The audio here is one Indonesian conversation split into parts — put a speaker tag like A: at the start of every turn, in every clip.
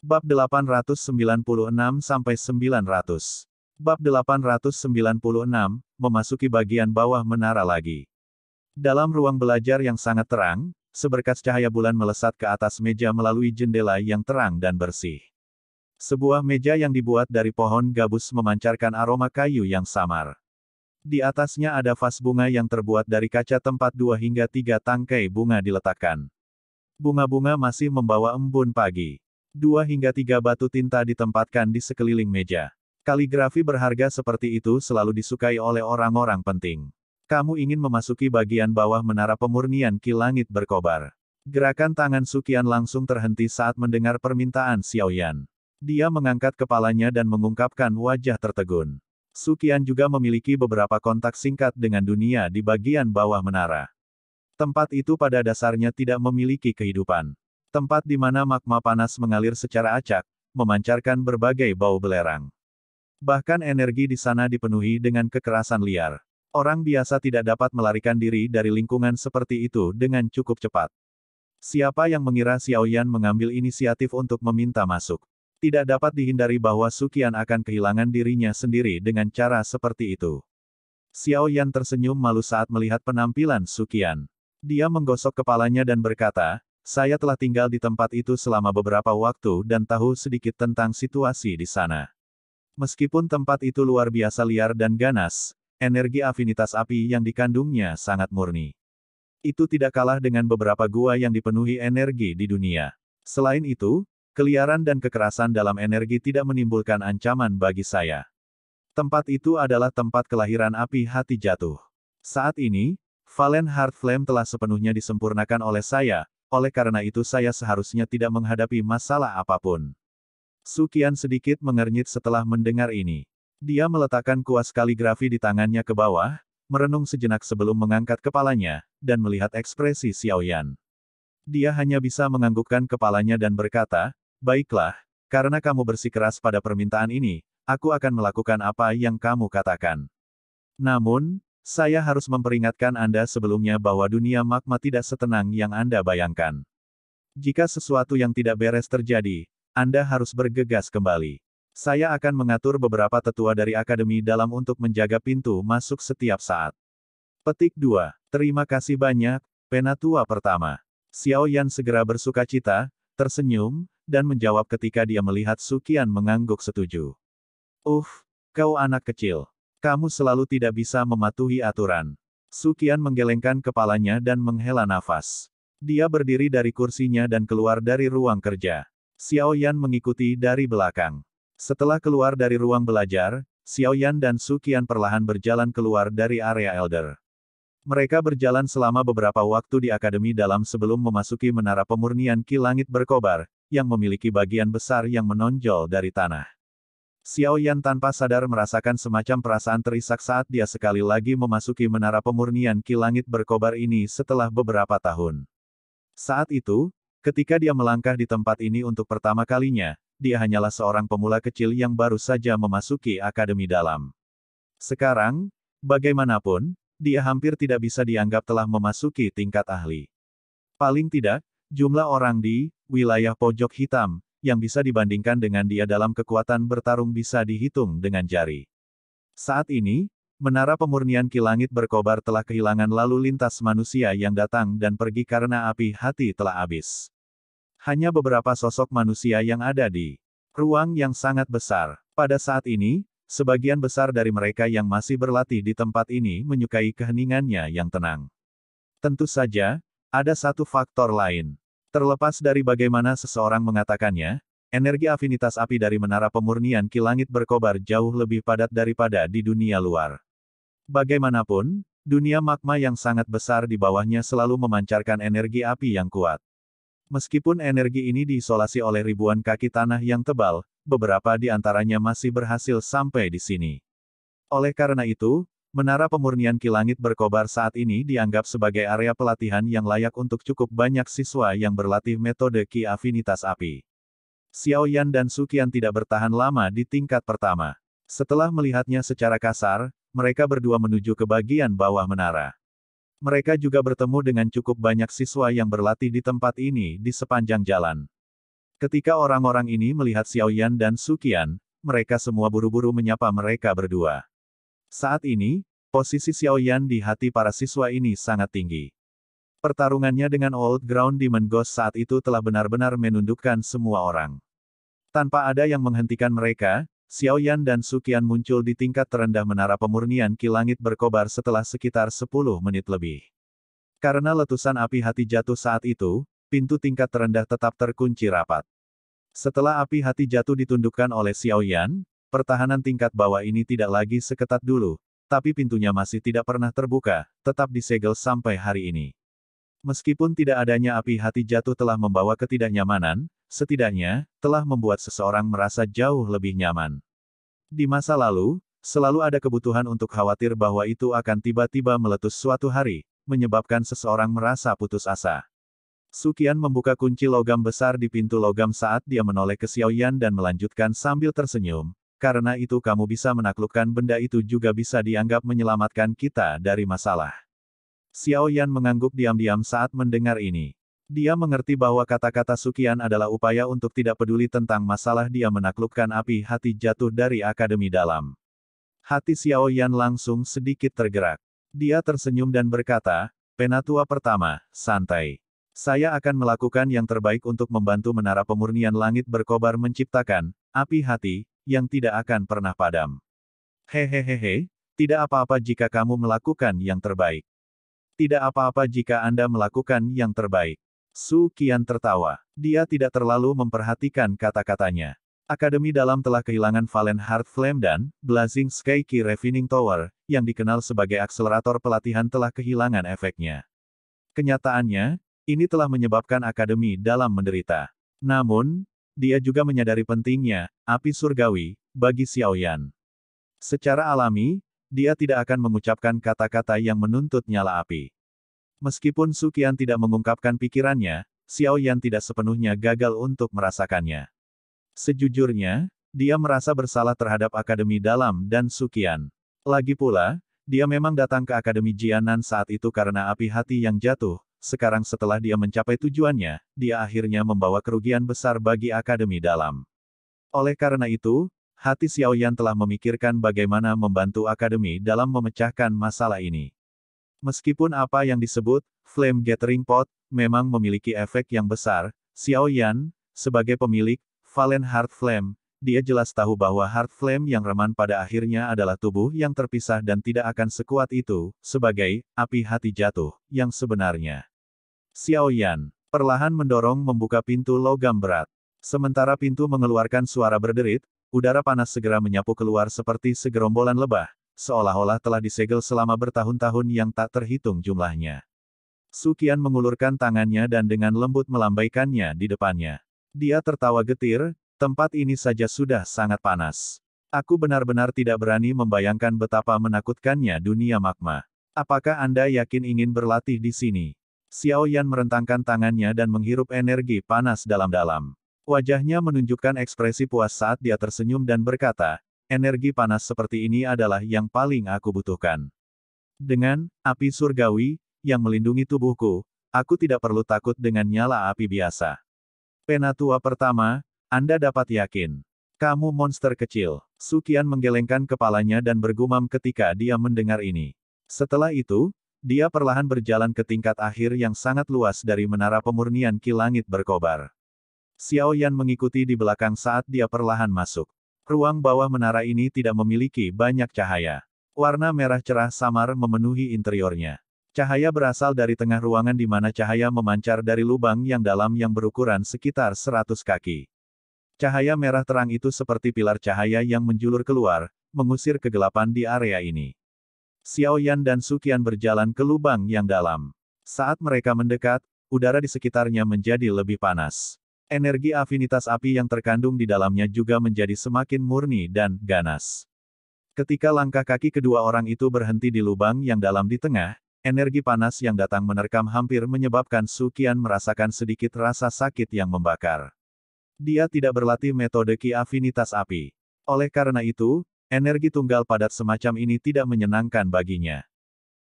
A: Bab 896 sampai 900. Bab 896 memasuki bagian bawah menara lagi. Dalam ruang belajar yang sangat terang, seberkas cahaya bulan melesat ke atas meja melalui jendela yang terang dan bersih. Sebuah meja yang dibuat dari pohon gabus memancarkan aroma kayu yang samar. Di atasnya ada vas bunga yang terbuat dari kaca tempat dua hingga tiga tangkai bunga diletakkan. Bunga-bunga masih membawa embun pagi. Dua hingga tiga batu tinta ditempatkan di sekeliling meja. Kaligrafi berharga seperti itu selalu disukai oleh orang-orang penting. Kamu ingin memasuki bagian bawah menara pemurnian kilangit berkobar. Gerakan tangan Sukian langsung terhenti saat mendengar permintaan Xiaoyan. Dia mengangkat kepalanya dan mengungkapkan wajah tertegun. Sukian juga memiliki beberapa kontak singkat dengan dunia di bagian bawah menara. Tempat itu pada dasarnya tidak memiliki kehidupan. Tempat di mana magma panas mengalir secara acak, memancarkan berbagai bau belerang. Bahkan energi di sana dipenuhi dengan kekerasan liar. Orang biasa tidak dapat melarikan diri dari lingkungan seperti itu dengan cukup cepat. Siapa yang mengira Xiaoyan mengambil inisiatif untuk meminta masuk? Tidak dapat dihindari bahwa Sukian akan kehilangan dirinya sendiri dengan cara seperti itu. Xiaoyan tersenyum malu saat melihat penampilan Sukian. Dia menggosok kepalanya dan berkata, saya telah tinggal di tempat itu selama beberapa waktu dan tahu sedikit tentang situasi di sana. Meskipun tempat itu luar biasa liar dan ganas, energi afinitas api yang dikandungnya sangat murni. Itu tidak kalah dengan beberapa gua yang dipenuhi energi di dunia. Selain itu, keliaran dan kekerasan dalam energi tidak menimbulkan ancaman bagi saya. Tempat itu adalah tempat kelahiran api hati jatuh. Saat ini, Valen Heart Flame telah sepenuhnya disempurnakan oleh saya, oleh karena itu saya seharusnya tidak menghadapi masalah apapun. Sukian sedikit mengernyit setelah mendengar ini. Dia meletakkan kuas kaligrafi di tangannya ke bawah, merenung sejenak sebelum mengangkat kepalanya, dan melihat ekspresi Xiaoyan. Dia hanya bisa menganggukkan kepalanya dan berkata, Baiklah, karena kamu bersikeras pada permintaan ini, aku akan melakukan apa yang kamu katakan. Namun, saya harus memperingatkan Anda sebelumnya bahwa dunia magma tidak setenang yang Anda bayangkan. Jika sesuatu yang tidak beres terjadi, Anda harus bergegas kembali. Saya akan mengatur beberapa tetua dari akademi dalam untuk menjaga pintu masuk setiap saat. Petik 2. Terima kasih banyak, penatua pertama. Xiao Yan segera bersuka cita, tersenyum, dan menjawab ketika dia melihat Sukian mengangguk setuju. Uh, kau anak kecil. Kamu selalu tidak bisa mematuhi aturan. Sukian menggelengkan kepalanya dan menghela nafas. Dia berdiri dari kursinya dan keluar dari ruang kerja. Xiao Yan mengikuti dari belakang. Setelah keluar dari ruang belajar, Xiao Yan dan Sukian perlahan berjalan keluar dari area elder. Mereka berjalan selama beberapa waktu di akademi dalam sebelum memasuki menara pemurnian Ki Langit Berkobar, yang memiliki bagian besar yang menonjol dari tanah. Xiao Yan tanpa sadar merasakan semacam perasaan terisak saat dia sekali lagi memasuki menara pemurnian ki berkobar ini setelah beberapa tahun. Saat itu, ketika dia melangkah di tempat ini untuk pertama kalinya, dia hanyalah seorang pemula kecil yang baru saja memasuki akademi dalam. Sekarang, bagaimanapun, dia hampir tidak bisa dianggap telah memasuki tingkat ahli. Paling tidak, jumlah orang di wilayah pojok hitam yang bisa dibandingkan dengan dia dalam kekuatan bertarung bisa dihitung dengan jari. Saat ini, menara pemurnian kilangit berkobar telah kehilangan lalu lintas manusia yang datang dan pergi karena api hati telah habis. Hanya beberapa sosok manusia yang ada di ruang yang sangat besar. Pada saat ini, sebagian besar dari mereka yang masih berlatih di tempat ini menyukai keheningannya yang tenang. Tentu saja, ada satu faktor lain. Terlepas dari bagaimana seseorang mengatakannya, energi afinitas api dari menara pemurnian kilangit berkobar jauh lebih padat daripada di dunia luar. Bagaimanapun, dunia magma yang sangat besar di bawahnya selalu memancarkan energi api yang kuat. Meskipun energi ini diisolasi oleh ribuan kaki tanah yang tebal, beberapa di antaranya masih berhasil sampai di sini. Oleh karena itu, Menara pemurnian kilangit berkobar saat ini dianggap sebagai area pelatihan yang layak untuk cukup banyak siswa yang berlatih metode Ki Afinitas Api. Xiao Yan dan Su Qian tidak bertahan lama di tingkat pertama. Setelah melihatnya secara kasar, mereka berdua menuju ke bagian bawah menara. Mereka juga bertemu dengan cukup banyak siswa yang berlatih di tempat ini di sepanjang jalan. Ketika orang-orang ini melihat Xiao Yan dan Su Qian, mereka semua buru-buru menyapa mereka berdua. Saat ini, posisi Xiao Yan di hati para siswa ini sangat tinggi. Pertarungannya dengan Old Ground Demon Ghost saat itu telah benar-benar menundukkan semua orang. Tanpa ada yang menghentikan mereka, Xiao Yan dan Sukian muncul di tingkat terendah menara pemurnian ki langit berkobar setelah sekitar 10 menit lebih. Karena letusan api hati jatuh saat itu, pintu tingkat terendah tetap terkunci rapat. Setelah api hati jatuh ditundukkan oleh Xiao Yan Pertahanan tingkat bawah ini tidak lagi seketat dulu, tapi pintunya masih tidak pernah terbuka, tetap disegel sampai hari ini. Meskipun tidak adanya api hati jatuh telah membawa ketidaknyamanan, setidaknya, telah membuat seseorang merasa jauh lebih nyaman. Di masa lalu, selalu ada kebutuhan untuk khawatir bahwa itu akan tiba-tiba meletus suatu hari, menyebabkan seseorang merasa putus asa. Sukian membuka kunci logam besar di pintu logam saat dia menoleh ke Xiao Yan dan melanjutkan sambil tersenyum, karena itu kamu bisa menaklukkan benda itu juga bisa dianggap menyelamatkan kita dari masalah. Xiao Yan mengangguk diam-diam saat mendengar ini. Dia mengerti bahwa kata-kata Sukian adalah upaya untuk tidak peduli tentang masalah dia menaklukkan api hati jatuh dari Akademi Dalam. Hati Xiao Yan langsung sedikit tergerak. Dia tersenyum dan berkata, Penatua pertama, santai. Saya akan melakukan yang terbaik untuk membantu menara pemurnian langit berkobar menciptakan, api hati, yang tidak akan pernah padam. Hehehehe, tidak apa-apa jika kamu melakukan yang terbaik. Tidak apa-apa jika Anda melakukan yang terbaik. Su Kian tertawa. Dia tidak terlalu memperhatikan kata-katanya. Akademi Dalam telah kehilangan Valen Heart Flame dan Blazing Sky Key Refining Tower, yang dikenal sebagai akselerator pelatihan telah kehilangan efeknya. Kenyataannya, ini telah menyebabkan Akademi Dalam menderita. Namun, dia juga menyadari pentingnya api surgawi bagi Xiaoyan. Secara alami, dia tidak akan mengucapkan kata-kata yang menuntut nyala api. Meskipun Sukian tidak mengungkapkan pikirannya, Xiaoyan tidak sepenuhnya gagal untuk merasakannya. Sejujurnya, dia merasa bersalah terhadap Akademi Dalam dan Sukian. Lagi pula, dia memang datang ke Akademi Jianan saat itu karena api hati yang jatuh, sekarang setelah dia mencapai tujuannya, dia akhirnya membawa kerugian besar bagi Akademi Dalam. Oleh karena itu, hati Xiao Yan telah memikirkan bagaimana membantu Akademi dalam memecahkan masalah ini. Meskipun apa yang disebut Flame Gathering Pot memang memiliki efek yang besar, Xiao Yan, sebagai pemilik Valen Heart Flame, dia jelas tahu bahwa Heart Flame yang reman pada akhirnya adalah tubuh yang terpisah dan tidak akan sekuat itu, sebagai api hati jatuh, yang sebenarnya. Xiao Yan perlahan mendorong membuka pintu logam berat. Sementara pintu mengeluarkan suara berderit, udara panas segera menyapu keluar seperti segerombolan lebah, seolah-olah telah disegel selama bertahun-tahun yang tak terhitung jumlahnya. Sukian mengulurkan tangannya dan dengan lembut melambaikannya di depannya. Dia tertawa getir, tempat ini saja sudah sangat panas. Aku benar-benar tidak berani membayangkan betapa menakutkannya dunia magma. Apakah Anda yakin ingin berlatih di sini? Xiao Yan merentangkan tangannya dan menghirup energi panas dalam-dalam. Wajahnya menunjukkan ekspresi puas saat dia tersenyum dan berkata, energi panas seperti ini adalah yang paling aku butuhkan. Dengan api surgawi yang melindungi tubuhku, aku tidak perlu takut dengan nyala api biasa. Penatua pertama, Anda dapat yakin. Kamu monster kecil. Sukian menggelengkan kepalanya dan bergumam ketika dia mendengar ini. Setelah itu, dia perlahan berjalan ke tingkat akhir yang sangat luas dari menara pemurnian ki langit berkobar. Xiao Yan mengikuti di belakang saat dia perlahan masuk. Ruang bawah menara ini tidak memiliki banyak cahaya. Warna merah cerah samar memenuhi interiornya. Cahaya berasal dari tengah ruangan di mana cahaya memancar dari lubang yang dalam yang berukuran sekitar 100 kaki. Cahaya merah terang itu seperti pilar cahaya yang menjulur keluar, mengusir kegelapan di area ini. Xiao Yan dan Sukian berjalan ke lubang yang dalam. Saat mereka mendekat, udara di sekitarnya menjadi lebih panas. Energi afinitas api yang terkandung di dalamnya juga menjadi semakin murni dan ganas. Ketika langkah kaki kedua orang itu berhenti di lubang yang dalam di tengah, energi panas yang datang menerkam hampir menyebabkan Sukian merasakan sedikit rasa sakit yang membakar. Dia tidak berlatih metode ki afinitas api. Oleh karena itu, Energi tunggal padat semacam ini tidak menyenangkan baginya.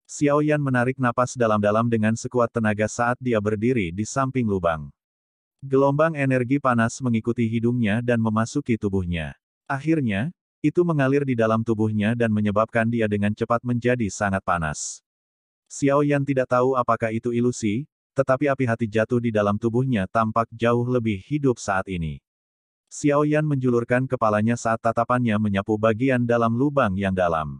A: Xiao Yan menarik napas dalam-dalam dengan sekuat tenaga saat dia berdiri di samping lubang. Gelombang energi panas mengikuti hidungnya dan memasuki tubuhnya. Akhirnya, itu mengalir di dalam tubuhnya dan menyebabkan dia dengan cepat menjadi sangat panas. Xiao Yan tidak tahu apakah itu ilusi, tetapi api hati jatuh di dalam tubuhnya tampak jauh lebih hidup saat ini. Xiao Yan menjulurkan kepalanya saat tatapannya menyapu bagian dalam lubang yang dalam.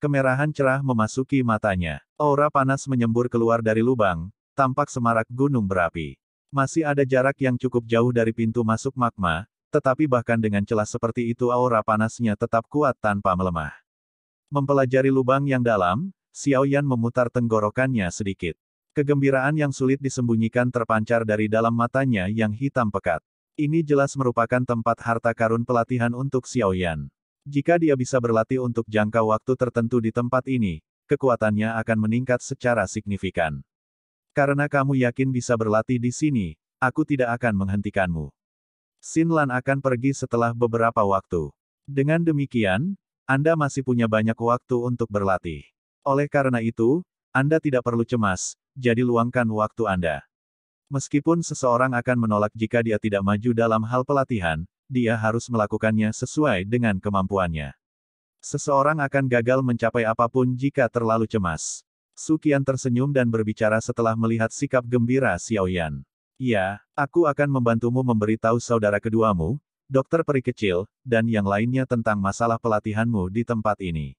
A: Kemerahan cerah memasuki matanya. Aura panas menyembur keluar dari lubang, tampak semarak gunung berapi. Masih ada jarak yang cukup jauh dari pintu masuk magma, tetapi bahkan dengan celah seperti itu aura panasnya tetap kuat tanpa melemah. Mempelajari lubang yang dalam, Xiao Yan memutar tenggorokannya sedikit. Kegembiraan yang sulit disembunyikan terpancar dari dalam matanya yang hitam pekat. Ini jelas merupakan tempat harta karun pelatihan untuk Xiao Yan. Jika dia bisa berlatih untuk jangka waktu tertentu di tempat ini, kekuatannya akan meningkat secara signifikan. Karena kamu yakin bisa berlatih di sini, aku tidak akan menghentikanmu. Xin Lan akan pergi setelah beberapa waktu. Dengan demikian, Anda masih punya banyak waktu untuk berlatih. Oleh karena itu, Anda tidak perlu cemas, jadi luangkan waktu Anda. Meskipun seseorang akan menolak jika dia tidak maju dalam hal pelatihan, dia harus melakukannya sesuai dengan kemampuannya. Seseorang akan gagal mencapai apapun jika terlalu cemas. Sukian tersenyum dan berbicara setelah melihat sikap gembira Xiao Yan. Ya, aku akan membantumu memberitahu saudara keduamu, dokter peri kecil, dan yang lainnya tentang masalah pelatihanmu di tempat ini.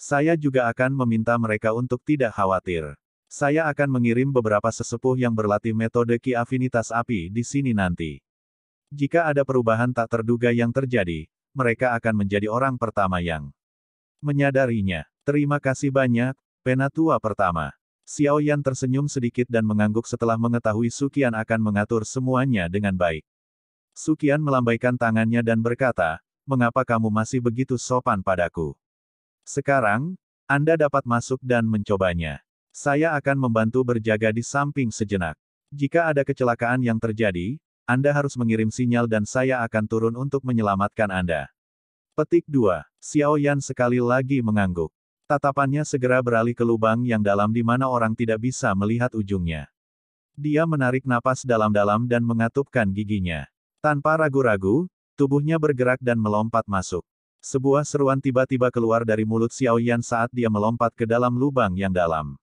A: Saya juga akan meminta mereka untuk tidak khawatir. Saya akan mengirim beberapa sesepuh yang berlatih metode Ki Afinitas Api di sini nanti. Jika ada perubahan tak terduga yang terjadi, mereka akan menjadi orang pertama yang menyadarinya. Terima kasih banyak, Penatua pertama. Xiao Yan tersenyum sedikit dan mengangguk setelah mengetahui Sukian akan mengatur semuanya dengan baik. Sukian melambaikan tangannya dan berkata, mengapa kamu masih begitu sopan padaku? Sekarang, Anda dapat masuk dan mencobanya. Saya akan membantu berjaga di samping sejenak. Jika ada kecelakaan yang terjadi, Anda harus mengirim sinyal dan saya akan turun untuk menyelamatkan Anda. Petik 2. Xiao Yan sekali lagi mengangguk. Tatapannya segera beralih ke lubang yang dalam di mana orang tidak bisa melihat ujungnya. Dia menarik napas dalam-dalam dan mengatupkan giginya. Tanpa ragu-ragu, tubuhnya bergerak dan melompat masuk. Sebuah seruan tiba-tiba keluar dari mulut Xiao Yan saat dia melompat ke dalam lubang yang dalam.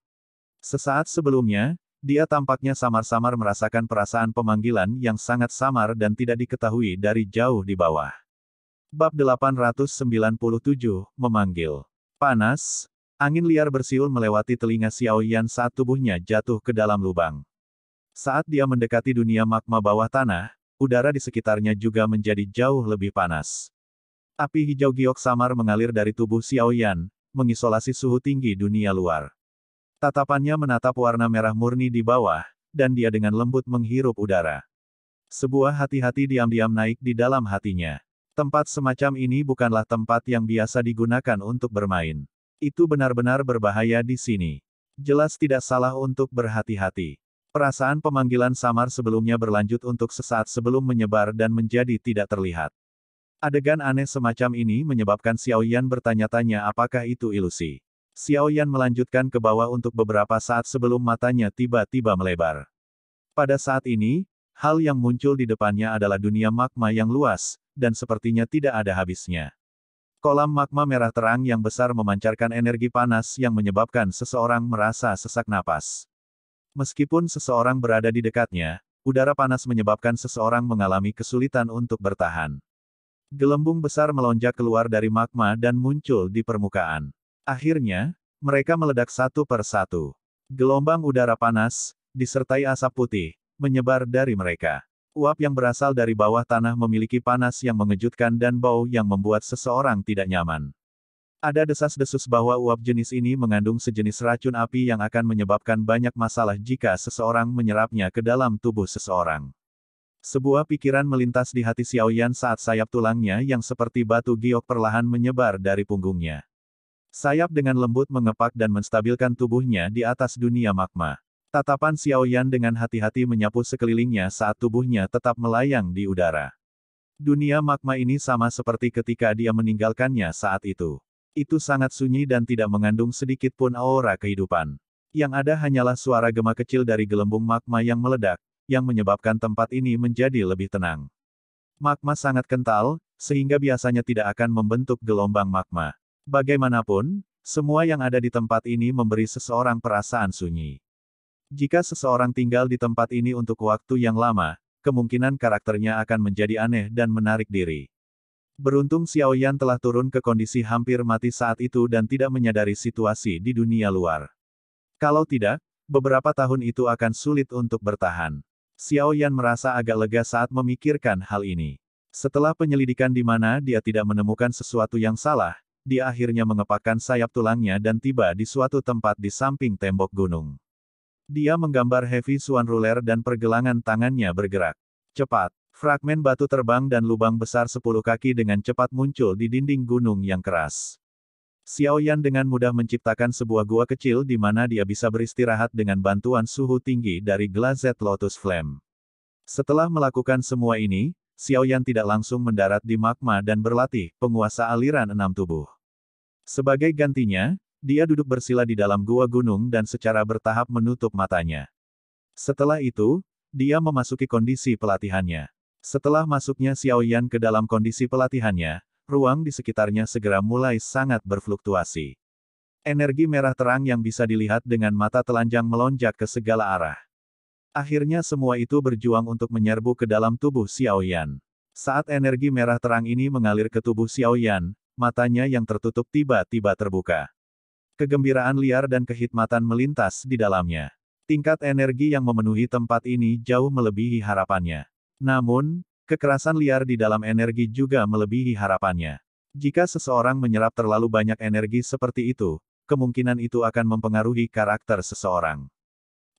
A: Sesaat sebelumnya, dia tampaknya samar-samar merasakan perasaan pemanggilan yang sangat samar dan tidak diketahui dari jauh di bawah. Bab 897, Memanggil. Panas, angin liar bersiul melewati telinga Xiao Yan saat tubuhnya jatuh ke dalam lubang. Saat dia mendekati dunia magma bawah tanah, udara di sekitarnya juga menjadi jauh lebih panas. Api hijau giok samar mengalir dari tubuh Xiao Yan, mengisolasi suhu tinggi dunia luar. Tatapannya menatap warna merah murni di bawah, dan dia dengan lembut menghirup udara. Sebuah hati-hati diam-diam naik di dalam hatinya. Tempat semacam ini bukanlah tempat yang biasa digunakan untuk bermain. Itu benar-benar berbahaya di sini. Jelas tidak salah untuk berhati-hati. Perasaan pemanggilan samar sebelumnya berlanjut untuk sesaat sebelum menyebar dan menjadi tidak terlihat. Adegan aneh semacam ini menyebabkan Xiaoyan bertanya-tanya apakah itu ilusi. Xiao Yan melanjutkan ke bawah untuk beberapa saat sebelum matanya tiba-tiba melebar. Pada saat ini, hal yang muncul di depannya adalah dunia magma yang luas, dan sepertinya tidak ada habisnya. Kolam magma merah terang yang besar memancarkan energi panas yang menyebabkan seseorang merasa sesak napas. Meskipun seseorang berada di dekatnya, udara panas menyebabkan seseorang mengalami kesulitan untuk bertahan. Gelembung besar melonjak keluar dari magma dan muncul di permukaan. Akhirnya, mereka meledak satu per satu. Gelombang udara panas, disertai asap putih, menyebar dari mereka. Uap yang berasal dari bawah tanah memiliki panas yang mengejutkan dan bau yang membuat seseorang tidak nyaman. Ada desas-desus bahwa uap jenis ini mengandung sejenis racun api yang akan menyebabkan banyak masalah jika seseorang menyerapnya ke dalam tubuh seseorang. Sebuah pikiran melintas di hati Xiaoyan saat sayap tulangnya yang seperti batu giok perlahan menyebar dari punggungnya. Sayap dengan lembut mengepak dan menstabilkan tubuhnya di atas dunia magma. Tatapan Xiao Yan dengan hati-hati menyapu sekelilingnya saat tubuhnya tetap melayang di udara. Dunia magma ini sama seperti ketika dia meninggalkannya saat itu. Itu sangat sunyi dan tidak mengandung sedikit pun aura kehidupan. Yang ada hanyalah suara gema kecil dari gelembung magma yang meledak, yang menyebabkan tempat ini menjadi lebih tenang. Magma sangat kental, sehingga biasanya tidak akan membentuk gelombang magma. Bagaimanapun, semua yang ada di tempat ini memberi seseorang perasaan sunyi. Jika seseorang tinggal di tempat ini untuk waktu yang lama, kemungkinan karakternya akan menjadi aneh dan menarik diri. Beruntung Xiao Yan telah turun ke kondisi hampir mati saat itu dan tidak menyadari situasi di dunia luar. Kalau tidak, beberapa tahun itu akan sulit untuk bertahan. Xiao Yan merasa agak lega saat memikirkan hal ini. Setelah penyelidikan di mana dia tidak menemukan sesuatu yang salah, dia akhirnya mengepakkan sayap tulangnya dan tiba di suatu tempat di samping tembok gunung. Dia menggambar heavy swan ruler dan pergelangan tangannya bergerak. Cepat, fragmen batu terbang dan lubang besar sepuluh kaki dengan cepat muncul di dinding gunung yang keras. Xiao Yan dengan mudah menciptakan sebuah gua kecil di mana dia bisa beristirahat dengan bantuan suhu tinggi dari Glazed Lotus Flame. Setelah melakukan semua ini, Xiao Yan tidak langsung mendarat di magma dan berlatih penguasa aliran enam tubuh. Sebagai gantinya, dia duduk bersila di dalam gua gunung dan secara bertahap menutup matanya. Setelah itu, dia memasuki kondisi pelatihannya. Setelah masuknya Xiao Yan ke dalam kondisi pelatihannya, ruang di sekitarnya segera mulai sangat berfluktuasi. Energi merah terang yang bisa dilihat dengan mata telanjang melonjak ke segala arah. Akhirnya semua itu berjuang untuk menyerbu ke dalam tubuh Xiao Yan. Saat energi merah terang ini mengalir ke tubuh Xiao Yan matanya yang tertutup tiba-tiba terbuka. Kegembiraan liar dan kehitmatan melintas di dalamnya. Tingkat energi yang memenuhi tempat ini jauh melebihi harapannya. Namun, kekerasan liar di dalam energi juga melebihi harapannya. Jika seseorang menyerap terlalu banyak energi seperti itu, kemungkinan itu akan mempengaruhi karakter seseorang.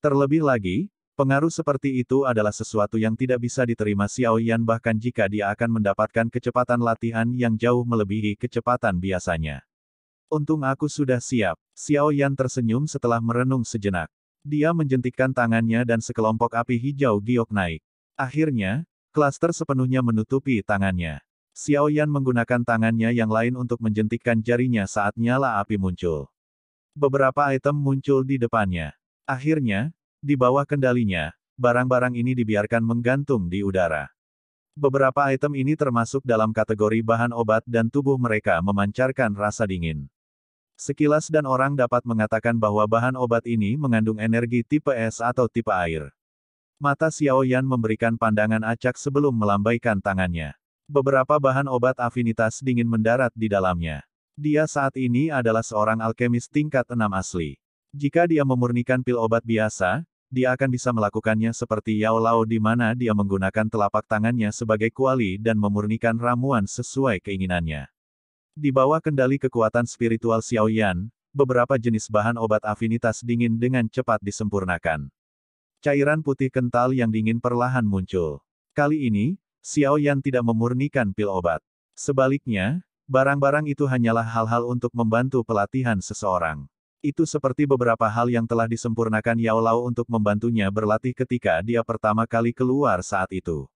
A: Terlebih lagi, Pengaruh seperti itu adalah sesuatu yang tidak bisa diterima Xiao Yan bahkan jika dia akan mendapatkan kecepatan latihan yang jauh melebihi kecepatan biasanya. Untung aku sudah siap. Xiao Yan tersenyum setelah merenung sejenak. Dia menjentikkan tangannya dan sekelompok api hijau giok naik. Akhirnya, klaster sepenuhnya menutupi tangannya. Xiao Yan menggunakan tangannya yang lain untuk menjentikkan jarinya saat nyala api muncul. Beberapa item muncul di depannya. Akhirnya, di bawah kendalinya, barang-barang ini dibiarkan menggantung di udara. Beberapa item ini termasuk dalam kategori bahan obat dan tubuh mereka memancarkan rasa dingin. Sekilas dan orang dapat mengatakan bahwa bahan obat ini mengandung energi tipe es atau tipe air. Mata Xiao Yan memberikan pandangan acak sebelum melambaikan tangannya. Beberapa bahan obat afinitas dingin mendarat di dalamnya. Dia saat ini adalah seorang alkemis tingkat enam asli. Jika dia memurnikan pil obat biasa, dia akan bisa melakukannya seperti Yao Lao di mana dia menggunakan telapak tangannya sebagai kuali dan memurnikan ramuan sesuai keinginannya. Di bawah kendali kekuatan spiritual Xiao Yan, beberapa jenis bahan obat afinitas dingin dengan cepat disempurnakan. Cairan putih kental yang dingin perlahan muncul. Kali ini, Xiao Yan tidak memurnikan pil obat. Sebaliknya, barang-barang itu hanyalah hal-hal untuk membantu pelatihan seseorang. Itu seperti beberapa hal yang telah disempurnakan Yao Lao untuk membantunya berlatih ketika dia pertama kali keluar saat itu.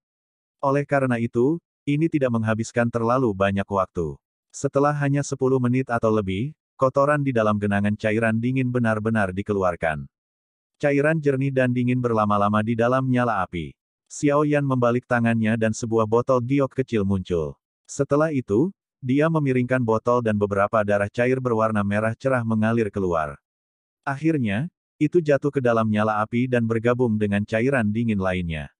A: Oleh karena itu, ini tidak menghabiskan terlalu banyak waktu. Setelah hanya 10 menit atau lebih, kotoran di dalam genangan cairan dingin benar-benar dikeluarkan. Cairan jernih dan dingin berlama-lama di dalam nyala api. Xiao Yan membalik tangannya dan sebuah botol giok kecil muncul. Setelah itu, dia memiringkan botol dan beberapa darah cair berwarna merah cerah mengalir keluar. Akhirnya, itu jatuh ke dalam nyala api dan bergabung dengan cairan dingin lainnya.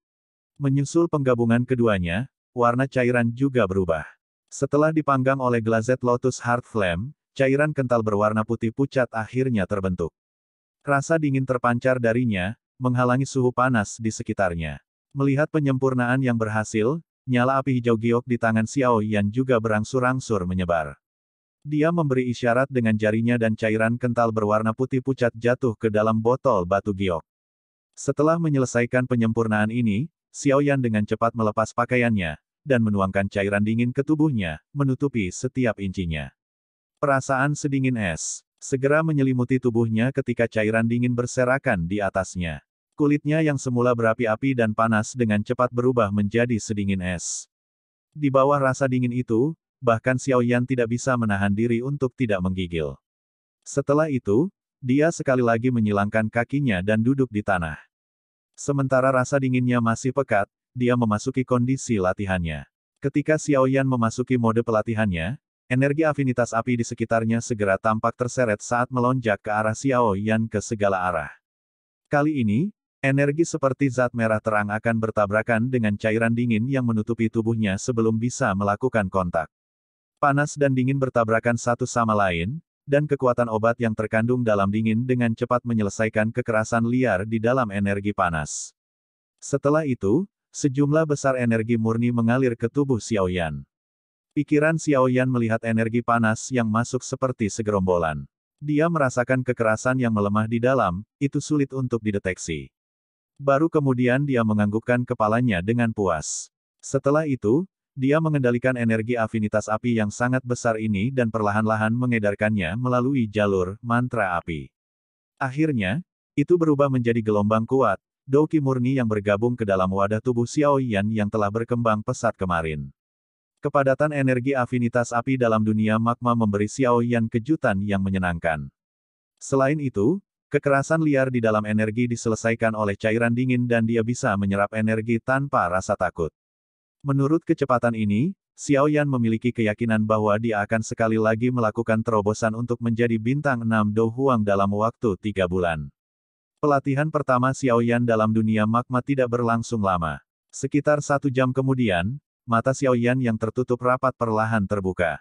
A: Menyusul penggabungan keduanya, warna cairan juga berubah. Setelah dipanggang oleh glazet Lotus Heart Flame, cairan kental berwarna putih pucat akhirnya terbentuk. Rasa dingin terpancar darinya, menghalangi suhu panas di sekitarnya. Melihat penyempurnaan yang berhasil, nyala api hijau giok di tangan Xiao Yan juga berangsur-angsur menyebar. Dia memberi isyarat dengan jarinya dan cairan kental berwarna putih pucat jatuh ke dalam botol batu giok. Setelah menyelesaikan penyempurnaan ini, Xiao Yan dengan cepat melepas pakaiannya, dan menuangkan cairan dingin ke tubuhnya, menutupi setiap incinya. Perasaan sedingin es, segera menyelimuti tubuhnya ketika cairan dingin berserakan di atasnya. Kulitnya yang semula berapi-api dan panas dengan cepat berubah menjadi sedingin es. Di bawah rasa dingin itu, bahkan Xiao Yan tidak bisa menahan diri untuk tidak menggigil. Setelah itu, dia sekali lagi menyilangkan kakinya dan duduk di tanah. Sementara rasa dinginnya masih pekat, dia memasuki kondisi latihannya. Ketika Xiao Yan memasuki mode pelatihannya, Energi afinitas api di sekitarnya segera tampak terseret saat melonjak ke arah Xiao Yan ke segala arah. Kali ini, Energi seperti zat merah terang akan bertabrakan dengan cairan dingin yang menutupi tubuhnya sebelum bisa melakukan kontak. Panas dan dingin bertabrakan satu sama lain, dan kekuatan obat yang terkandung dalam dingin dengan cepat menyelesaikan kekerasan liar di dalam energi panas. Setelah itu, sejumlah besar energi murni mengalir ke tubuh Xiaoyan. Pikiran Xiaoyan melihat energi panas yang masuk seperti segerombolan. Dia merasakan kekerasan yang melemah di dalam, itu sulit untuk dideteksi. Baru kemudian dia menganggukkan kepalanya dengan puas. Setelah itu, dia mengendalikan energi afinitas api yang sangat besar ini dan perlahan-lahan mengedarkannya melalui jalur mantra api. Akhirnya, itu berubah menjadi gelombang kuat, Doki murni yang bergabung ke dalam wadah tubuh Xiao Yan yang telah berkembang pesat kemarin. Kepadatan energi afinitas api dalam dunia magma memberi Xiao Yan kejutan yang menyenangkan. Selain itu, Kekerasan liar di dalam energi diselesaikan oleh cairan dingin dan dia bisa menyerap energi tanpa rasa takut. Menurut kecepatan ini, Xiao Yan memiliki keyakinan bahwa dia akan sekali lagi melakukan terobosan untuk menjadi bintang 6 Do Huang dalam waktu tiga bulan. Pelatihan pertama Xiao Yan dalam dunia magma tidak berlangsung lama. Sekitar satu jam kemudian, mata Xiao Yan yang tertutup rapat perlahan terbuka.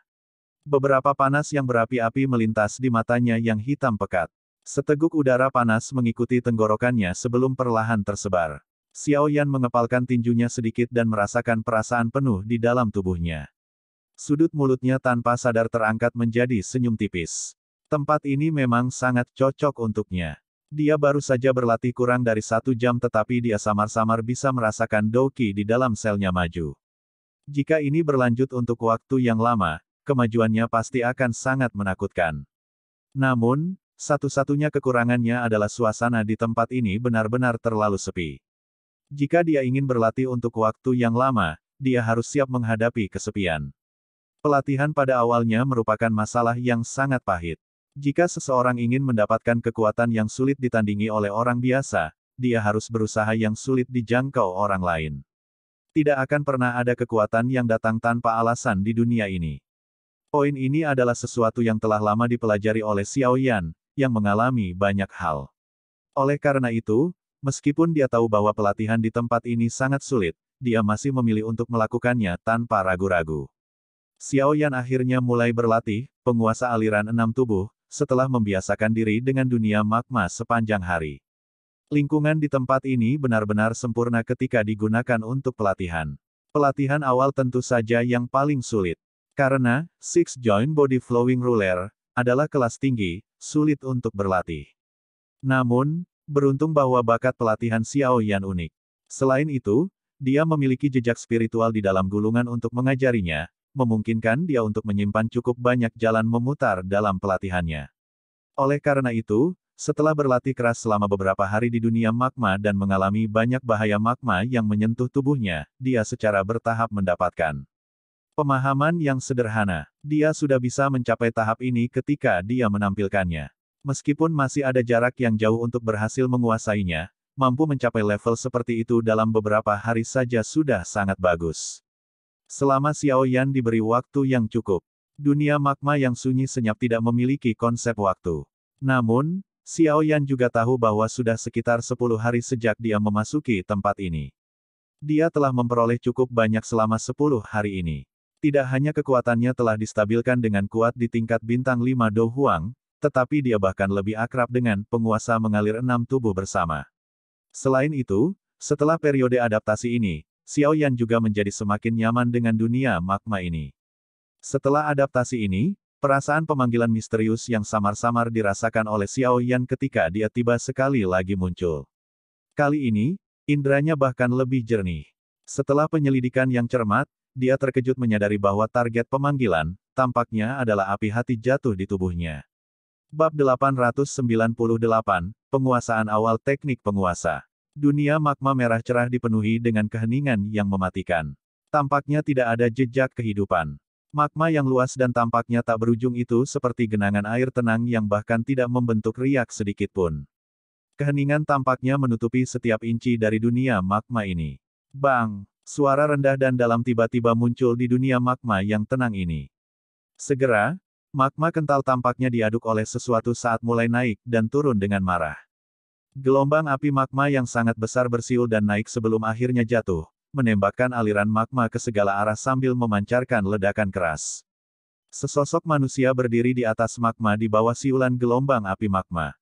A: Beberapa panas yang berapi-api melintas di matanya yang hitam pekat. Seteguk udara panas mengikuti tenggorokannya sebelum perlahan tersebar. Xiao Yan mengepalkan tinjunya sedikit dan merasakan perasaan penuh di dalam tubuhnya. Sudut mulutnya tanpa sadar terangkat menjadi senyum tipis. Tempat ini memang sangat cocok untuknya. Dia baru saja berlatih kurang dari satu jam tetapi dia samar-samar bisa merasakan Doki di dalam selnya maju. Jika ini berlanjut untuk waktu yang lama, kemajuannya pasti akan sangat menakutkan. Namun, satu-satunya kekurangannya adalah suasana di tempat ini benar-benar terlalu sepi. Jika dia ingin berlatih untuk waktu yang lama, dia harus siap menghadapi kesepian. Pelatihan pada awalnya merupakan masalah yang sangat pahit. Jika seseorang ingin mendapatkan kekuatan yang sulit ditandingi oleh orang biasa, dia harus berusaha yang sulit dijangkau orang lain. Tidak akan pernah ada kekuatan yang datang tanpa alasan di dunia ini. Poin ini adalah sesuatu yang telah lama dipelajari oleh Xiao Yan, yang mengalami banyak hal. Oleh karena itu, meskipun dia tahu bahwa pelatihan di tempat ini sangat sulit, dia masih memilih untuk melakukannya tanpa ragu-ragu. Xiao Yan akhirnya mulai berlatih, penguasa aliran enam tubuh, setelah membiasakan diri dengan dunia magma sepanjang hari. Lingkungan di tempat ini benar-benar sempurna ketika digunakan untuk pelatihan. Pelatihan awal tentu saja yang paling sulit. Karena, Six Joint Body Flowing Ruler, adalah kelas tinggi, sulit untuk berlatih. Namun, beruntung bahwa bakat pelatihan Xiao Yan unik. Selain itu, dia memiliki jejak spiritual di dalam gulungan untuk mengajarinya, memungkinkan dia untuk menyimpan cukup banyak jalan memutar dalam pelatihannya. Oleh karena itu, setelah berlatih keras selama beberapa hari di dunia magma dan mengalami banyak bahaya magma yang menyentuh tubuhnya, dia secara bertahap mendapatkan Pemahaman yang sederhana, dia sudah bisa mencapai tahap ini ketika dia menampilkannya. Meskipun masih ada jarak yang jauh untuk berhasil menguasainya, mampu mencapai level seperti itu dalam beberapa hari saja sudah sangat bagus. Selama Xiao Yan diberi waktu yang cukup, dunia magma yang sunyi senyap tidak memiliki konsep waktu. Namun, Xiao Yan juga tahu bahwa sudah sekitar 10 hari sejak dia memasuki tempat ini. Dia telah memperoleh cukup banyak selama 10 hari ini. Tidak hanya kekuatannya telah distabilkan dengan kuat di tingkat bintang 5 Do Huang, tetapi dia bahkan lebih akrab dengan penguasa mengalir enam tubuh bersama. Selain itu, setelah periode adaptasi ini, Xiao Yan juga menjadi semakin nyaman dengan dunia magma ini. Setelah adaptasi ini, perasaan pemanggilan misterius yang samar-samar dirasakan oleh Xiao Yan ketika dia tiba sekali lagi muncul. Kali ini, indranya bahkan lebih jernih. Setelah penyelidikan yang cermat, dia terkejut menyadari bahwa target pemanggilan, tampaknya adalah api hati jatuh di tubuhnya. Bab 898, Penguasaan Awal Teknik Penguasa Dunia magma merah cerah dipenuhi dengan keheningan yang mematikan. Tampaknya tidak ada jejak kehidupan. Magma yang luas dan tampaknya tak berujung itu seperti genangan air tenang yang bahkan tidak membentuk riak sedikitpun. Keheningan tampaknya menutupi setiap inci dari dunia magma ini. Bang! Suara rendah dan dalam tiba-tiba muncul di dunia magma yang tenang ini. Segera, magma kental tampaknya diaduk oleh sesuatu saat mulai naik dan turun dengan marah. Gelombang api magma yang sangat besar bersiul dan naik sebelum akhirnya jatuh, menembakkan aliran magma ke segala arah sambil memancarkan ledakan keras. Sesosok manusia berdiri di atas magma di bawah siulan gelombang api magma.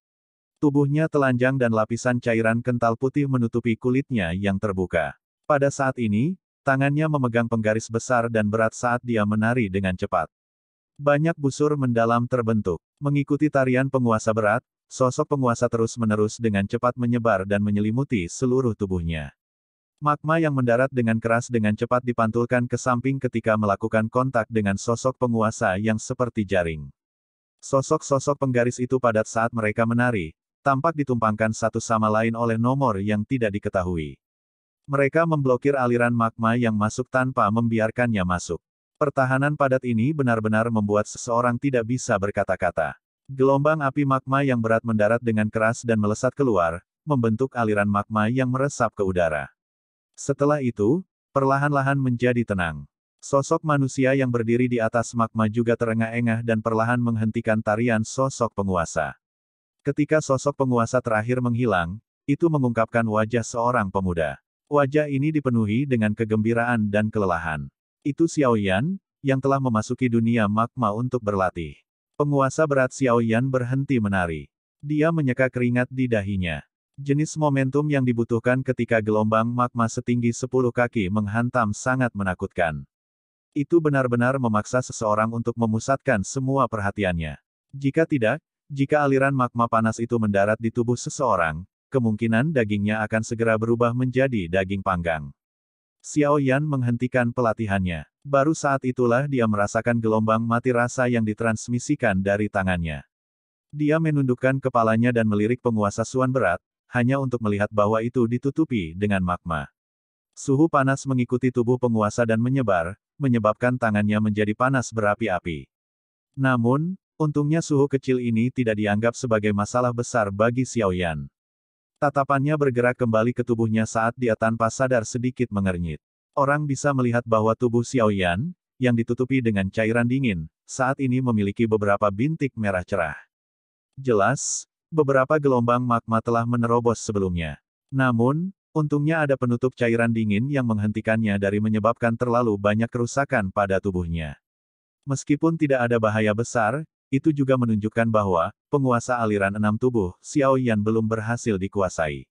A: Tubuhnya telanjang dan lapisan cairan kental putih menutupi kulitnya yang terbuka. Pada saat ini, tangannya memegang penggaris besar dan berat saat dia menari dengan cepat. Banyak busur mendalam terbentuk. Mengikuti tarian penguasa berat, sosok penguasa terus-menerus dengan cepat menyebar dan menyelimuti seluruh tubuhnya. Magma yang mendarat dengan keras dengan cepat dipantulkan ke samping ketika melakukan kontak dengan sosok penguasa yang seperti jaring. Sosok-sosok penggaris itu padat saat mereka menari, tampak ditumpangkan satu sama lain oleh nomor yang tidak diketahui. Mereka memblokir aliran magma yang masuk tanpa membiarkannya masuk. Pertahanan padat ini benar-benar membuat seseorang tidak bisa berkata-kata. Gelombang api magma yang berat mendarat dengan keras dan melesat keluar, membentuk aliran magma yang meresap ke udara. Setelah itu, perlahan-lahan menjadi tenang. Sosok manusia yang berdiri di atas magma juga terengah-engah dan perlahan menghentikan tarian sosok penguasa. Ketika sosok penguasa terakhir menghilang, itu mengungkapkan wajah seorang pemuda. Wajah ini dipenuhi dengan kegembiraan dan kelelahan. Itu Xiao Yan yang telah memasuki dunia magma untuk berlatih. Penguasa berat Xiao Yan berhenti menari. Dia menyeka keringat di dahinya. Jenis momentum yang dibutuhkan ketika gelombang magma setinggi 10 kaki menghantam sangat menakutkan. Itu benar-benar memaksa seseorang untuk memusatkan semua perhatiannya. Jika tidak, jika aliran magma panas itu mendarat di tubuh seseorang, kemungkinan dagingnya akan segera berubah menjadi daging panggang. Xiao Yan menghentikan pelatihannya. Baru saat itulah dia merasakan gelombang mati rasa yang ditransmisikan dari tangannya. Dia menundukkan kepalanya dan melirik penguasa Suan berat, hanya untuk melihat bahwa itu ditutupi dengan magma. Suhu panas mengikuti tubuh penguasa dan menyebar, menyebabkan tangannya menjadi panas berapi-api. Namun, untungnya suhu kecil ini tidak dianggap sebagai masalah besar bagi Xiao Yan. Tatapannya bergerak kembali ke tubuhnya saat dia tanpa sadar sedikit mengernyit. Orang bisa melihat bahwa tubuh Xiaoyan, yang ditutupi dengan cairan dingin, saat ini memiliki beberapa bintik merah cerah. Jelas, beberapa gelombang magma telah menerobos sebelumnya. Namun, untungnya ada penutup cairan dingin yang menghentikannya dari menyebabkan terlalu banyak kerusakan pada tubuhnya. Meskipun tidak ada bahaya besar, itu juga menunjukkan bahwa, penguasa aliran enam tubuh, Xiao Yan belum berhasil dikuasai.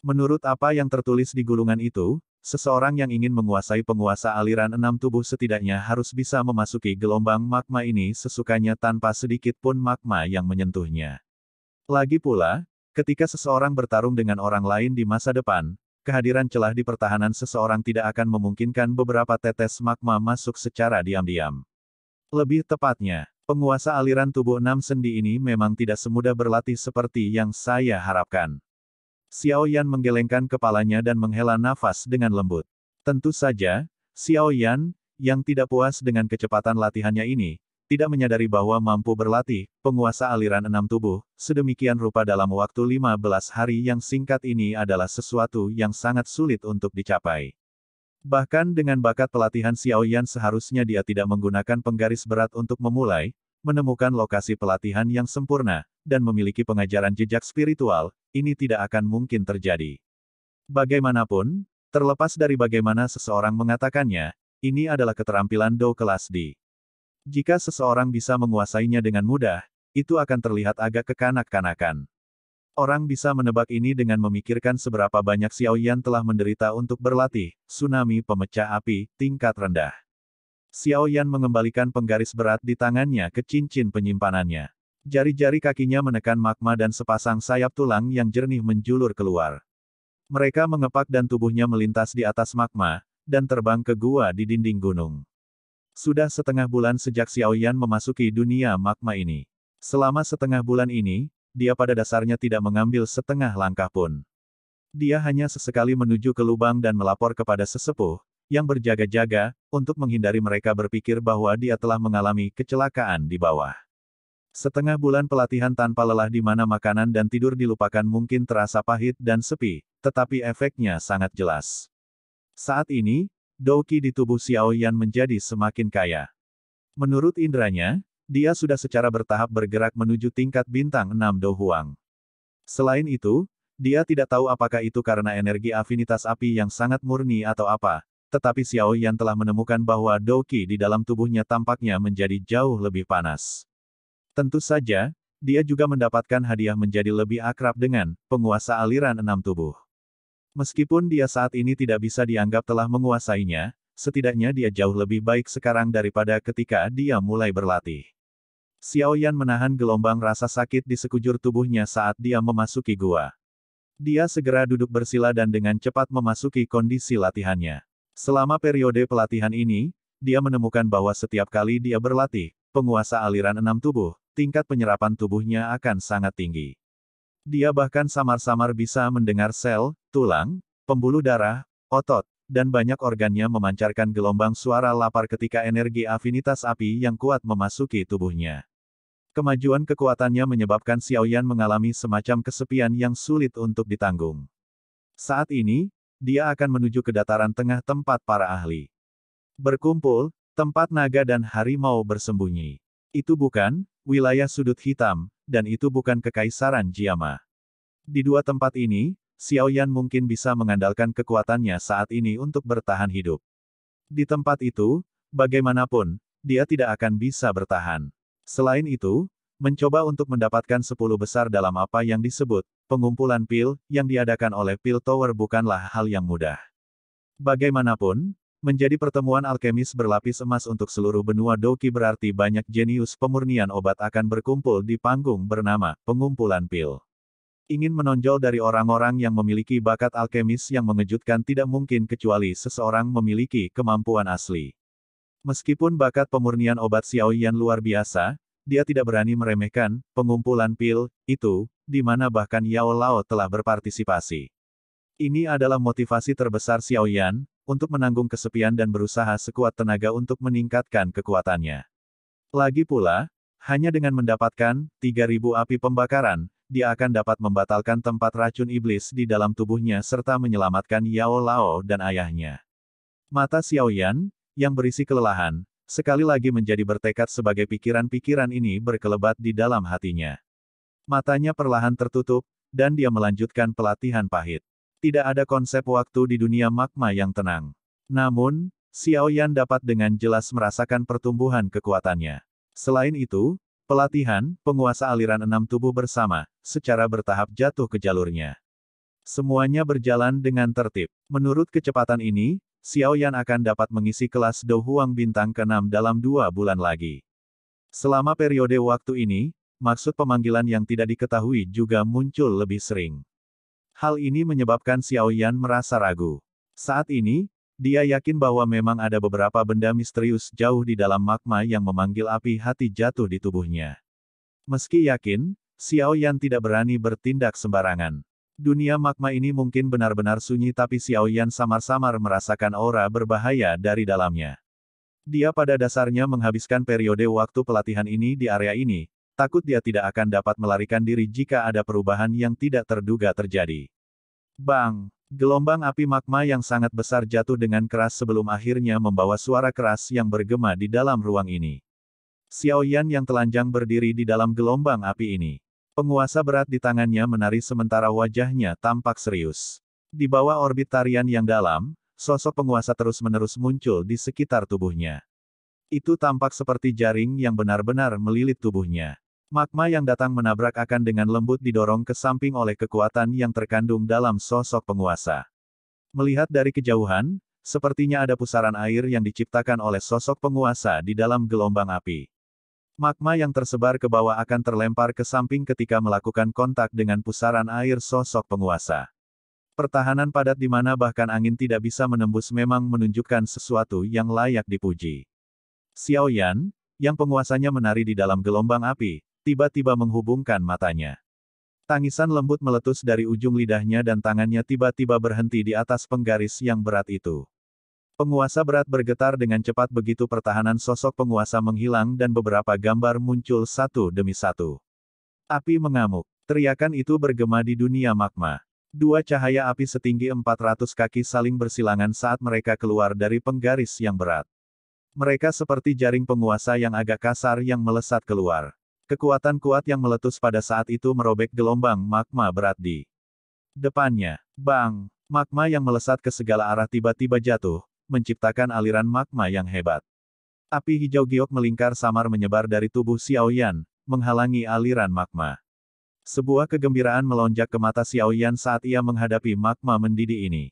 A: Menurut apa yang tertulis di gulungan itu, seseorang yang ingin menguasai penguasa aliran enam tubuh setidaknya harus bisa memasuki gelombang magma ini sesukanya tanpa sedikit pun magma yang menyentuhnya. Lagi pula, ketika seseorang bertarung dengan orang lain di masa depan, kehadiran celah di pertahanan seseorang tidak akan memungkinkan beberapa tetes magma masuk secara diam-diam. Lebih tepatnya, Penguasa aliran tubuh enam sendi ini memang tidak semudah berlatih seperti yang saya harapkan. Xiao Yan menggelengkan kepalanya dan menghela nafas dengan lembut. Tentu saja, Xiao Yan, yang tidak puas dengan kecepatan latihannya ini, tidak menyadari bahwa mampu berlatih, penguasa aliran enam tubuh, sedemikian rupa dalam waktu 15 hari yang singkat ini adalah sesuatu yang sangat sulit untuk dicapai. Bahkan dengan bakat pelatihan Xiao Yan seharusnya dia tidak menggunakan penggaris berat untuk memulai, menemukan lokasi pelatihan yang sempurna, dan memiliki pengajaran jejak spiritual, ini tidak akan mungkin terjadi. Bagaimanapun, terlepas dari bagaimana seseorang mengatakannya, ini adalah keterampilan Dou kelas D. Jika seseorang bisa menguasainya dengan mudah, itu akan terlihat agak kekanak-kanakan. Orang bisa menebak ini dengan memikirkan seberapa banyak Xiao Yan telah menderita untuk berlatih, tsunami pemecah api, tingkat rendah. Xiao Yan mengembalikan penggaris berat di tangannya ke cincin penyimpanannya. Jari-jari kakinya menekan magma dan sepasang sayap tulang yang jernih menjulur keluar. Mereka mengepak dan tubuhnya melintas di atas magma, dan terbang ke gua di dinding gunung. Sudah setengah bulan sejak Xiao Yan memasuki dunia magma ini. Selama setengah bulan ini, dia pada dasarnya tidak mengambil setengah langkah pun. Dia hanya sesekali menuju ke lubang dan melapor kepada sesepuh, yang berjaga-jaga, untuk menghindari mereka berpikir bahwa dia telah mengalami kecelakaan di bawah. Setengah bulan pelatihan tanpa lelah di mana makanan dan tidur dilupakan mungkin terasa pahit dan sepi, tetapi efeknya sangat jelas. Saat ini, Doki di tubuh Xiao Yan menjadi semakin kaya. Menurut indranya, dia sudah secara bertahap bergerak menuju tingkat bintang 6 Dohuang. Selain itu, dia tidak tahu apakah itu karena energi afinitas api yang sangat murni atau apa, tetapi Xiao Yan telah menemukan bahwa Doki di dalam tubuhnya tampaknya menjadi jauh lebih panas. Tentu saja, dia juga mendapatkan hadiah menjadi lebih akrab dengan penguasa aliran enam tubuh. Meskipun dia saat ini tidak bisa dianggap telah menguasainya, setidaknya dia jauh lebih baik sekarang daripada ketika dia mulai berlatih. Xiao Yan menahan gelombang rasa sakit di sekujur tubuhnya saat dia memasuki gua. Dia segera duduk bersila dan dengan cepat memasuki kondisi latihannya. Selama periode pelatihan ini, dia menemukan bahwa setiap kali dia berlatih, penguasa aliran enam tubuh, tingkat penyerapan tubuhnya akan sangat tinggi. Dia bahkan samar-samar bisa mendengar sel, tulang, pembuluh darah, otot, dan banyak organnya memancarkan gelombang suara lapar ketika energi afinitas api yang kuat memasuki tubuhnya. Kemajuan kekuatannya menyebabkan Xiaoyan mengalami semacam kesepian yang sulit untuk ditanggung. Saat ini, dia akan menuju ke dataran tengah tempat para ahli. Berkumpul, tempat naga dan harimau bersembunyi. Itu bukan, wilayah sudut hitam, dan itu bukan kekaisaran Jiama. Di dua tempat ini, Xiaoyan mungkin bisa mengandalkan kekuatannya saat ini untuk bertahan hidup. Di tempat itu, bagaimanapun, dia tidak akan bisa bertahan. Selain itu, mencoba untuk mendapatkan 10 besar dalam apa yang disebut pengumpulan pil yang diadakan oleh Pil Tower bukanlah hal yang mudah. Bagaimanapun, menjadi pertemuan alkemis berlapis emas untuk seluruh benua Doki berarti banyak jenius pemurnian obat akan berkumpul di panggung bernama pengumpulan pil. Ingin menonjol dari orang-orang yang memiliki bakat alkemis yang mengejutkan tidak mungkin kecuali seseorang memiliki kemampuan asli. Meskipun bakat pemurnian obat Xiao Yan luar biasa, dia tidak berani meremehkan pengumpulan pil itu, di mana bahkan Yao Lao telah berpartisipasi. Ini adalah motivasi terbesar Xiao Yan untuk menanggung kesepian dan berusaha sekuat tenaga untuk meningkatkan kekuatannya. Lagi pula, hanya dengan mendapatkan 3000 api pembakaran, dia akan dapat membatalkan tempat racun iblis di dalam tubuhnya serta menyelamatkan Yao Lao dan ayahnya. Mata Xiao Yan yang berisi kelelahan, sekali lagi menjadi bertekad sebagai pikiran-pikiran ini berkelebat di dalam hatinya. Matanya perlahan tertutup, dan dia melanjutkan pelatihan pahit. Tidak ada konsep waktu di dunia magma yang tenang. Namun, Xiao Yan dapat dengan jelas merasakan pertumbuhan kekuatannya. Selain itu, pelatihan, penguasa aliran enam tubuh bersama, secara bertahap jatuh ke jalurnya. Semuanya berjalan dengan tertib. Menurut kecepatan ini, Xiao Yan akan dapat mengisi kelas Dou Huang bintang ke-6 dalam dua bulan lagi. Selama periode waktu ini, maksud pemanggilan yang tidak diketahui juga muncul lebih sering. Hal ini menyebabkan Xiao Yan merasa ragu. Saat ini, dia yakin bahwa memang ada beberapa benda misterius jauh di dalam magma yang memanggil api hati jatuh di tubuhnya. Meski yakin, Xiao Yan tidak berani bertindak sembarangan. Dunia magma ini mungkin benar-benar sunyi tapi Xiao Yan samar-samar merasakan aura berbahaya dari dalamnya. Dia pada dasarnya menghabiskan periode waktu pelatihan ini di area ini, takut dia tidak akan dapat melarikan diri jika ada perubahan yang tidak terduga terjadi. Bang! Gelombang api magma yang sangat besar jatuh dengan keras sebelum akhirnya membawa suara keras yang bergema di dalam ruang ini. Xiao Yan yang telanjang berdiri di dalam gelombang api ini. Penguasa berat di tangannya menari sementara wajahnya tampak serius. Di bawah orbit tarian yang dalam, sosok penguasa terus-menerus muncul di sekitar tubuhnya. Itu tampak seperti jaring yang benar-benar melilit tubuhnya. Magma yang datang menabrak akan dengan lembut didorong ke samping oleh kekuatan yang terkandung dalam sosok penguasa. Melihat dari kejauhan, sepertinya ada pusaran air yang diciptakan oleh sosok penguasa di dalam gelombang api. Magma yang tersebar ke bawah akan terlempar ke samping ketika melakukan kontak dengan pusaran air sosok penguasa. Pertahanan padat di mana bahkan angin tidak bisa menembus memang menunjukkan sesuatu yang layak dipuji. Xiao Yan, yang penguasanya menari di dalam gelombang api, tiba-tiba menghubungkan matanya. Tangisan lembut meletus dari ujung lidahnya dan tangannya tiba-tiba berhenti di atas penggaris yang berat itu. Penguasa berat bergetar dengan cepat begitu pertahanan sosok penguasa menghilang dan beberapa gambar muncul satu demi satu. Api mengamuk. Teriakan itu bergema di dunia magma. Dua cahaya api setinggi 400 kaki saling bersilangan saat mereka keluar dari penggaris yang berat. Mereka seperti jaring penguasa yang agak kasar yang melesat keluar. Kekuatan kuat yang meletus pada saat itu merobek gelombang magma berat di depannya. Bang! Magma yang melesat ke segala arah tiba-tiba jatuh, menciptakan aliran magma yang hebat. Api hijau giok melingkar samar menyebar dari tubuh Xiaoyan, menghalangi aliran magma. Sebuah kegembiraan melonjak ke mata Xiaoyan saat ia menghadapi magma mendidih ini.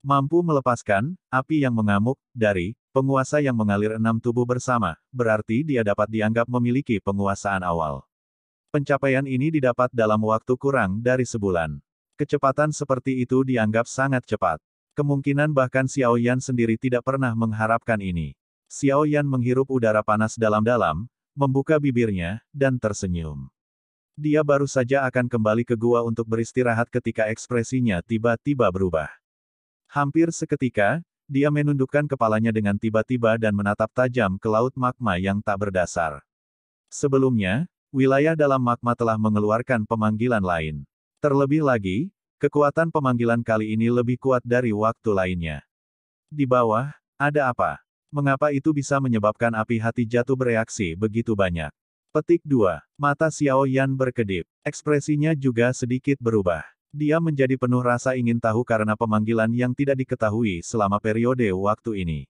A: Mampu melepaskan api yang mengamuk dari penguasa yang mengalir enam tubuh bersama, berarti dia dapat dianggap memiliki penguasaan awal. Pencapaian ini didapat dalam waktu kurang dari sebulan. Kecepatan seperti itu dianggap sangat cepat. Kemungkinan bahkan Xiao Yan sendiri tidak pernah mengharapkan ini. Xiao Yan menghirup udara panas dalam-dalam, membuka bibirnya, dan tersenyum. Dia baru saja akan kembali ke gua untuk beristirahat ketika ekspresinya tiba-tiba berubah. Hampir seketika, dia menundukkan kepalanya dengan tiba-tiba dan menatap tajam ke laut magma yang tak berdasar. Sebelumnya, wilayah dalam magma telah mengeluarkan pemanggilan lain. Terlebih lagi, Kekuatan pemanggilan kali ini lebih kuat dari waktu lainnya. Di bawah, ada apa? Mengapa itu bisa menyebabkan api hati jatuh bereaksi begitu banyak? Petik 2. Mata Xiao Yan berkedip. Ekspresinya juga sedikit berubah. Dia menjadi penuh rasa ingin tahu karena pemanggilan yang tidak diketahui selama periode waktu ini.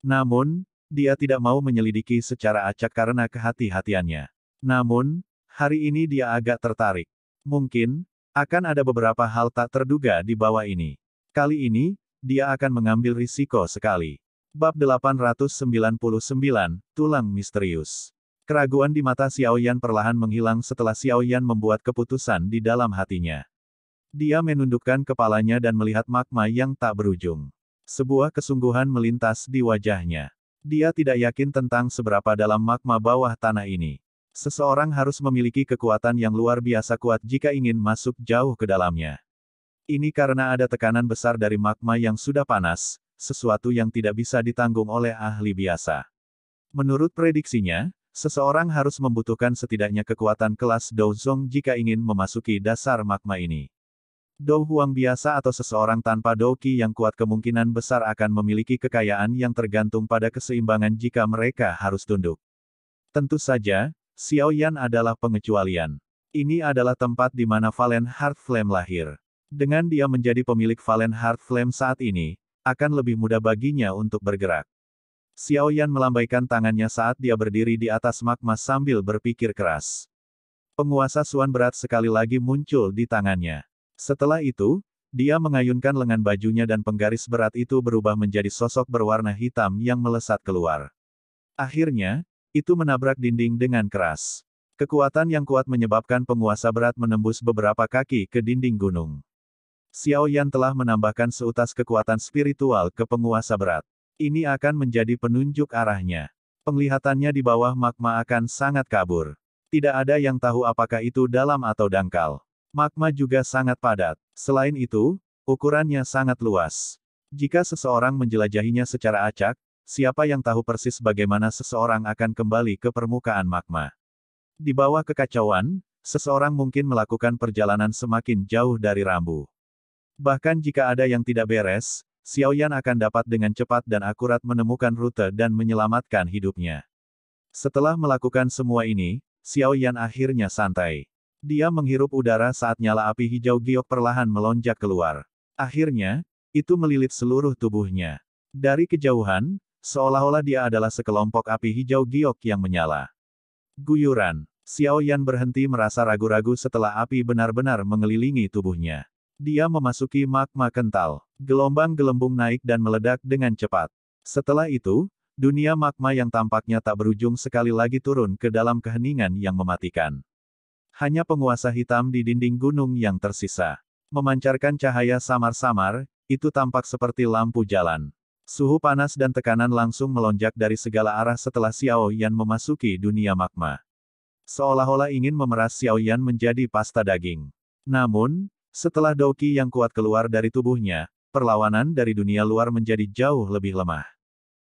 A: Namun, dia tidak mau menyelidiki secara acak karena kehati-hatiannya. Namun, hari ini dia agak tertarik. Mungkin, akan ada beberapa hal tak terduga di bawah ini. Kali ini, dia akan mengambil risiko sekali. Bab 899, Tulang Misterius. Keraguan di mata Xiao Yan perlahan menghilang setelah Xiao Yan membuat keputusan di dalam hatinya. Dia menundukkan kepalanya dan melihat magma yang tak berujung. Sebuah kesungguhan melintas di wajahnya. Dia tidak yakin tentang seberapa dalam magma bawah tanah ini. Seseorang harus memiliki kekuatan yang luar biasa kuat jika ingin masuk jauh ke dalamnya. Ini karena ada tekanan besar dari magma yang sudah panas, sesuatu yang tidak bisa ditanggung oleh ahli biasa. Menurut prediksinya, seseorang harus membutuhkan setidaknya kekuatan kelas Douzong jika ingin memasuki dasar magma ini. Dou Huang biasa atau seseorang tanpa Dou yang kuat kemungkinan besar akan memiliki kekayaan yang tergantung pada keseimbangan jika mereka harus tunduk. Tentu saja, Xiao Yan adalah pengecualian. Ini adalah tempat di mana Valen Heart Flame lahir. Dengan dia menjadi pemilik Valen Heart Flame saat ini, akan lebih mudah baginya untuk bergerak. Xiao Yan melambaikan tangannya saat dia berdiri di atas magma sambil berpikir keras. Penguasa Suan berat sekali lagi muncul di tangannya. Setelah itu, dia mengayunkan lengan bajunya dan penggaris berat itu berubah menjadi sosok berwarna hitam yang melesat keluar. Akhirnya, itu menabrak dinding dengan keras. Kekuatan yang kuat menyebabkan penguasa berat menembus beberapa kaki ke dinding gunung. Xiao Yan telah menambahkan seutas kekuatan spiritual ke penguasa berat. Ini akan menjadi penunjuk arahnya. Penglihatannya di bawah magma akan sangat kabur. Tidak ada yang tahu apakah itu dalam atau dangkal. Magma juga sangat padat. Selain itu, ukurannya sangat luas. Jika seseorang menjelajahinya secara acak, siapa yang tahu persis bagaimana seseorang akan kembali ke permukaan magma. Di bawah kekacauan, seseorang mungkin melakukan perjalanan semakin jauh dari rambu. Bahkan jika ada yang tidak beres, Xiaoyan akan dapat dengan cepat dan akurat menemukan rute dan menyelamatkan hidupnya. Setelah melakukan semua ini, Xiaoyan akhirnya santai. Dia menghirup udara saat nyala api hijau giok perlahan melonjak keluar. Akhirnya, itu melilit seluruh tubuhnya. Dari kejauhan, Seolah-olah dia adalah sekelompok api hijau giok yang menyala. Guyuran. Xiao Yan berhenti merasa ragu-ragu setelah api benar-benar mengelilingi tubuhnya. Dia memasuki magma kental. Gelombang gelembung naik dan meledak dengan cepat. Setelah itu, dunia magma yang tampaknya tak berujung sekali lagi turun ke dalam keheningan yang mematikan. Hanya penguasa hitam di dinding gunung yang tersisa. Memancarkan cahaya samar-samar, itu tampak seperti lampu jalan. Suhu panas dan tekanan langsung melonjak dari segala arah setelah Xiao Yan memasuki dunia magma. Seolah-olah ingin memeras Xiao Yan menjadi pasta daging. Namun, setelah Doki yang kuat keluar dari tubuhnya, perlawanan dari dunia luar menjadi jauh lebih lemah.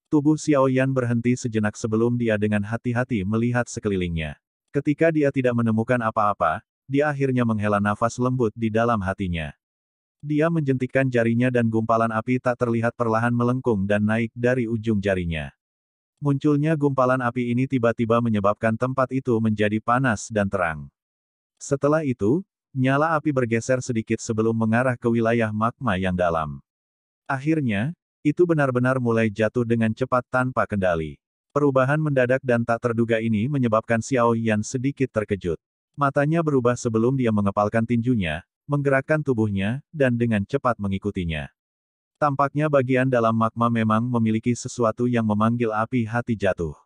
A: Tubuh Xiao Yan berhenti sejenak sebelum dia dengan hati-hati melihat sekelilingnya. Ketika dia tidak menemukan apa-apa, dia akhirnya menghela nafas lembut di dalam hatinya. Dia menjentikkan jarinya dan gumpalan api tak terlihat perlahan melengkung dan naik dari ujung jarinya. Munculnya gumpalan api ini tiba-tiba menyebabkan tempat itu menjadi panas dan terang. Setelah itu, nyala api bergeser sedikit sebelum mengarah ke wilayah magma yang dalam. Akhirnya, itu benar-benar mulai jatuh dengan cepat tanpa kendali. Perubahan mendadak dan tak terduga ini menyebabkan Xiao Yan sedikit terkejut. Matanya berubah sebelum dia mengepalkan tinjunya, menggerakkan tubuhnya, dan dengan cepat mengikutinya. Tampaknya bagian dalam magma memang memiliki sesuatu yang memanggil api hati jatuh.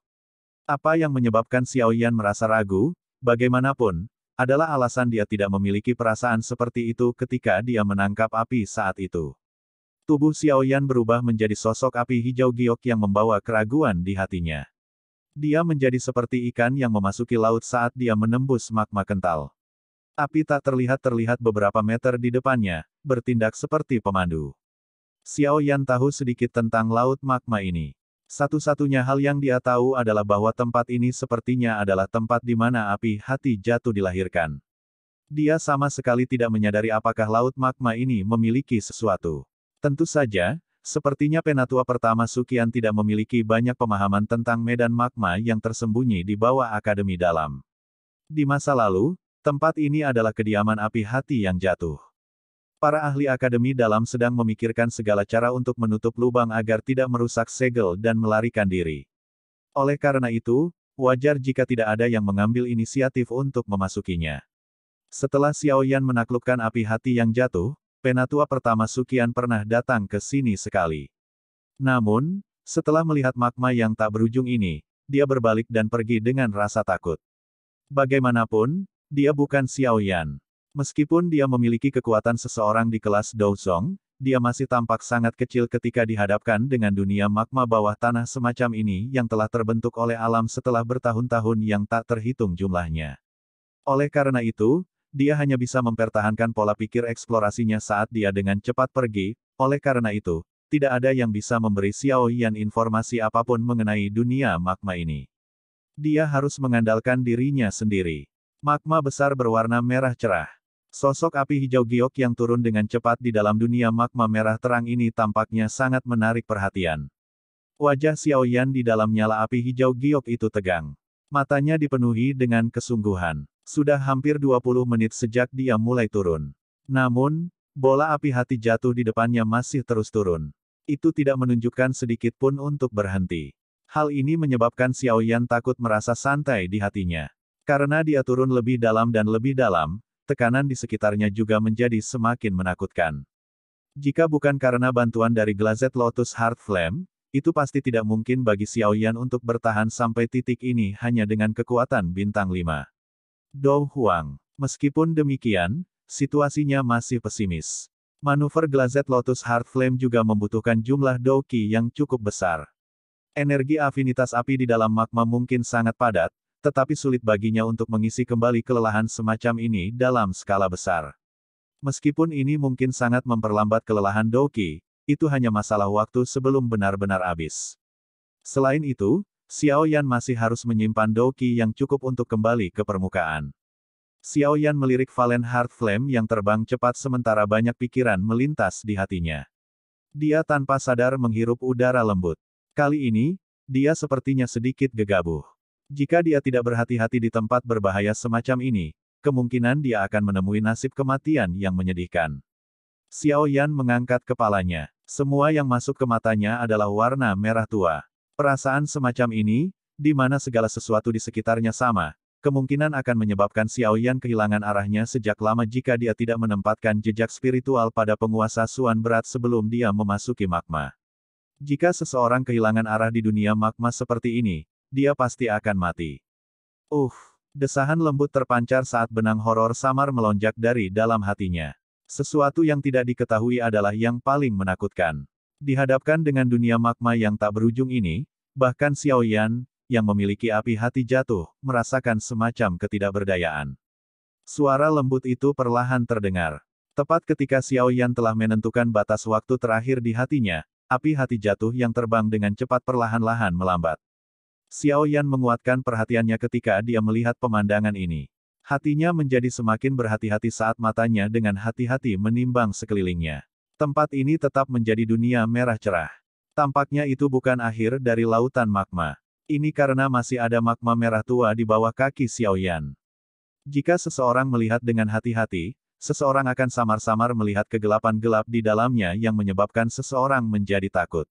A: Apa yang menyebabkan Xiao Yan merasa ragu, bagaimanapun, adalah alasan dia tidak memiliki perasaan seperti itu ketika dia menangkap api saat itu. Tubuh Xiao Yan berubah menjadi sosok api hijau giok yang membawa keraguan di hatinya. Dia menjadi seperti ikan yang memasuki laut saat dia menembus magma kental. Api tak terlihat-terlihat beberapa meter di depannya, bertindak seperti pemandu. Xiao Yan tahu sedikit tentang laut magma ini. Satu-satunya hal yang dia tahu adalah bahwa tempat ini sepertinya adalah tempat di mana api hati jatuh dilahirkan. Dia sama sekali tidak menyadari apakah laut magma ini memiliki sesuatu. Tentu saja, sepertinya penatua pertama Sukian tidak memiliki banyak pemahaman tentang medan magma yang tersembunyi di bawah akademi dalam. Di masa lalu, Tempat ini adalah kediaman api hati yang jatuh. Para ahli akademi dalam sedang memikirkan segala cara untuk menutup lubang agar tidak merusak segel dan melarikan diri. Oleh karena itu, wajar jika tidak ada yang mengambil inisiatif untuk memasukinya. Setelah Xiao Yan menaklukkan api hati yang jatuh, penatua pertama Sukian pernah datang ke sini sekali. Namun, setelah melihat magma yang tak berujung ini, dia berbalik dan pergi dengan rasa takut. Bagaimanapun, dia bukan Xiao Yan. Meskipun dia memiliki kekuatan seseorang di kelas Douzong, dia masih tampak sangat kecil ketika dihadapkan dengan dunia magma bawah tanah semacam ini yang telah terbentuk oleh alam setelah bertahun-tahun yang tak terhitung jumlahnya. Oleh karena itu, dia hanya bisa mempertahankan pola pikir eksplorasinya saat dia dengan cepat pergi, oleh karena itu, tidak ada yang bisa memberi Xiao Yan informasi apapun mengenai dunia magma ini. Dia harus mengandalkan dirinya sendiri. Magma besar berwarna merah cerah. Sosok api hijau giok yang turun dengan cepat di dalam dunia magma merah terang ini tampaknya sangat menarik perhatian. Wajah Xiao Yan di dalam nyala api hijau giok itu tegang. Matanya dipenuhi dengan kesungguhan. Sudah hampir 20 menit sejak dia mulai turun. Namun, bola api hati jatuh di depannya masih terus turun. Itu tidak menunjukkan sedikit pun untuk berhenti. Hal ini menyebabkan Xiao Yan takut merasa santai di hatinya. Karena dia turun lebih dalam dan lebih dalam, tekanan di sekitarnya juga menjadi semakin menakutkan. Jika bukan karena bantuan dari Glazet Lotus Heart Flame, itu pasti tidak mungkin bagi Xiao Yan untuk bertahan sampai titik ini hanya dengan kekuatan bintang 5. Dou Huang. Meskipun demikian, situasinya masih pesimis. Manuver Glazet Lotus Heart Flame juga membutuhkan jumlah Dou Qi yang cukup besar. Energi afinitas api di dalam magma mungkin sangat padat, tetapi sulit baginya untuk mengisi kembali kelelahan semacam ini dalam skala besar. Meskipun ini mungkin sangat memperlambat kelelahan Doki, itu hanya masalah waktu sebelum benar-benar habis. Selain itu, Xiao Yan masih harus menyimpan Doki yang cukup untuk kembali ke permukaan. Xiao Yan melirik Valen Heart Flame yang terbang cepat sementara banyak pikiran melintas di hatinya. Dia tanpa sadar menghirup udara lembut. Kali ini, dia sepertinya sedikit gegabah. Jika dia tidak berhati-hati di tempat berbahaya semacam ini, kemungkinan dia akan menemui nasib kematian yang menyedihkan. Xiao Yan mengangkat kepalanya. Semua yang masuk ke matanya adalah warna merah tua. Perasaan semacam ini, di mana segala sesuatu di sekitarnya sama, kemungkinan akan menyebabkan Xiao Yan kehilangan arahnya sejak lama jika dia tidak menempatkan jejak spiritual pada penguasa Suan berat sebelum dia memasuki magma. Jika seseorang kehilangan arah di dunia magma seperti ini, dia pasti akan mati. Uh, desahan lembut terpancar saat benang horor samar melonjak dari dalam hatinya. Sesuatu yang tidak diketahui adalah yang paling menakutkan. Dihadapkan dengan dunia magma yang tak berujung ini, bahkan Xiao Yan yang memiliki api hati jatuh, merasakan semacam ketidakberdayaan. Suara lembut itu perlahan terdengar. Tepat ketika Xiao Yan telah menentukan batas waktu terakhir di hatinya, api hati jatuh yang terbang dengan cepat perlahan-lahan melambat. Xiao Yan menguatkan perhatiannya ketika dia melihat pemandangan ini. Hatinya menjadi semakin berhati-hati saat matanya dengan hati-hati menimbang sekelilingnya. Tempat ini tetap menjadi dunia merah cerah. Tampaknya itu bukan akhir dari lautan magma. Ini karena masih ada magma merah tua di bawah kaki Xiao Yan. Jika seseorang melihat dengan hati-hati, seseorang akan samar-samar melihat kegelapan gelap di dalamnya yang menyebabkan seseorang menjadi takut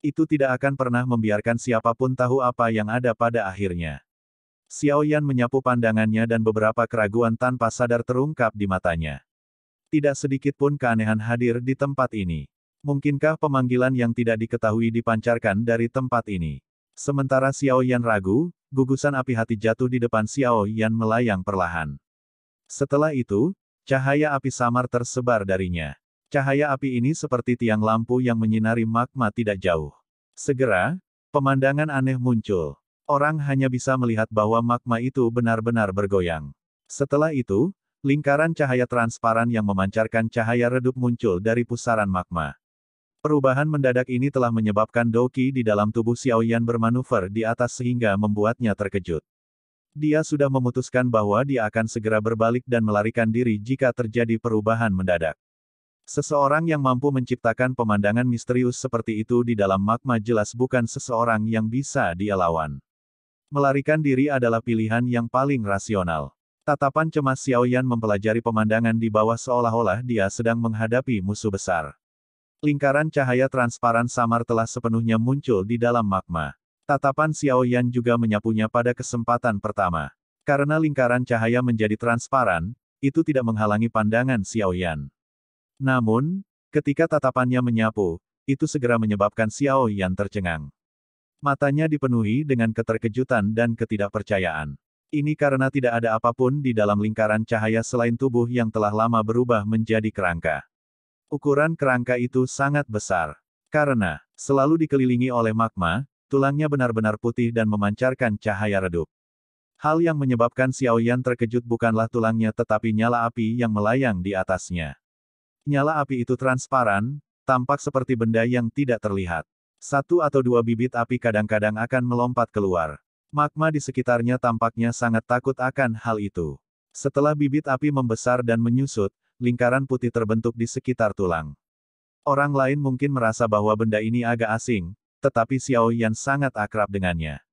A: itu tidak akan pernah membiarkan siapapun tahu apa yang ada pada akhirnya. Xiao Yan menyapu pandangannya dan beberapa keraguan tanpa sadar terungkap di matanya. Tidak sedikit pun keanehan hadir di tempat ini. Mungkinkah pemanggilan yang tidak diketahui dipancarkan dari tempat ini? Sementara Xiao Yan ragu, gugusan api hati jatuh di depan Xiao Yan melayang perlahan. Setelah itu, cahaya api samar tersebar darinya. Cahaya api ini seperti tiang lampu yang menyinari magma tidak jauh. Segera, pemandangan aneh muncul. Orang hanya bisa melihat bahwa magma itu benar-benar bergoyang. Setelah itu, lingkaran cahaya transparan yang memancarkan cahaya redup muncul dari pusaran magma. Perubahan mendadak ini telah menyebabkan Doki di dalam tubuh Xiaoyan bermanuver di atas sehingga membuatnya terkejut. Dia sudah memutuskan bahwa dia akan segera berbalik dan melarikan diri jika terjadi perubahan mendadak. Seseorang yang mampu menciptakan pemandangan misterius seperti itu di dalam magma jelas bukan seseorang yang bisa dia lawan. Melarikan diri adalah pilihan yang paling rasional. Tatapan cemas Xiao Yan mempelajari pemandangan di bawah seolah-olah dia sedang menghadapi musuh besar. Lingkaran cahaya transparan samar telah sepenuhnya muncul di dalam magma. Tatapan Xiao Yan juga menyapunya pada kesempatan pertama. Karena lingkaran cahaya menjadi transparan, itu tidak menghalangi pandangan Xiao Yan. Namun, ketika tatapannya menyapu, itu segera menyebabkan Xiao Yan tercengang. Matanya dipenuhi dengan keterkejutan dan ketidakpercayaan. Ini karena tidak ada apapun di dalam lingkaran cahaya selain tubuh yang telah lama berubah menjadi kerangka. Ukuran kerangka itu sangat besar. Karena, selalu dikelilingi oleh magma, tulangnya benar-benar putih dan memancarkan cahaya redup. Hal yang menyebabkan Xiao Yan terkejut bukanlah tulangnya tetapi nyala api yang melayang di atasnya. Nyala api itu transparan, tampak seperti benda yang tidak terlihat. Satu atau dua bibit api kadang-kadang akan melompat keluar. Magma di sekitarnya tampaknya sangat takut akan hal itu. Setelah bibit api membesar dan menyusut, lingkaran putih terbentuk di sekitar tulang. Orang lain mungkin merasa bahwa benda ini agak asing, tetapi Xiao Yan sangat akrab dengannya.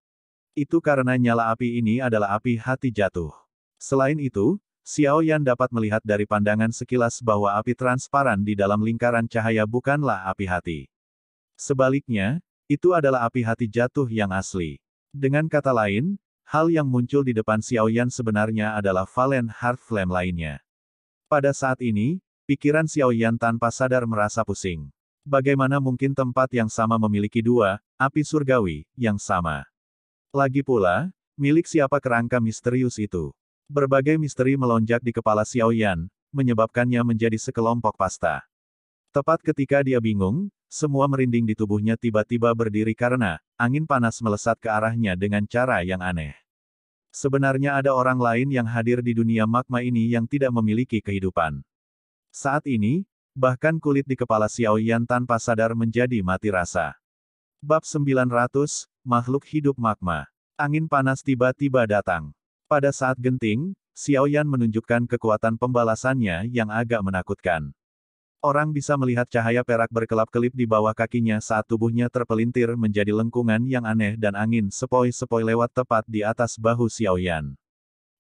A: Itu karena nyala api ini adalah api hati jatuh. Selain itu, Xiao Yan dapat melihat dari pandangan sekilas bahwa api transparan di dalam lingkaran cahaya bukanlah api hati. Sebaliknya, itu adalah api hati jatuh yang asli. Dengan kata lain, hal yang muncul di depan Xiao Yan sebenarnya adalah Valen Heart Flame lainnya. Pada saat ini, pikiran Xiao Yan tanpa sadar merasa pusing. Bagaimana mungkin tempat yang sama memiliki dua, api surgawi, yang sama? Lagi pula, milik siapa kerangka misterius itu? Berbagai misteri melonjak di kepala Xiao Yan, menyebabkannya menjadi sekelompok pasta. Tepat ketika dia bingung, semua merinding di tubuhnya tiba-tiba berdiri karena angin panas melesat ke arahnya dengan cara yang aneh. Sebenarnya ada orang lain yang hadir di dunia magma ini yang tidak memiliki kehidupan. Saat ini, bahkan kulit di kepala Xiao Yan tanpa sadar menjadi mati rasa. Bab 900, Makhluk Hidup Magma. Angin panas tiba-tiba datang. Pada saat genting, Xiao Yan menunjukkan kekuatan pembalasannya yang agak menakutkan. Orang bisa melihat cahaya perak berkelap-kelip di bawah kakinya saat tubuhnya terpelintir menjadi lengkungan yang aneh dan angin sepoi-sepoi lewat tepat di atas bahu Xiao Yan.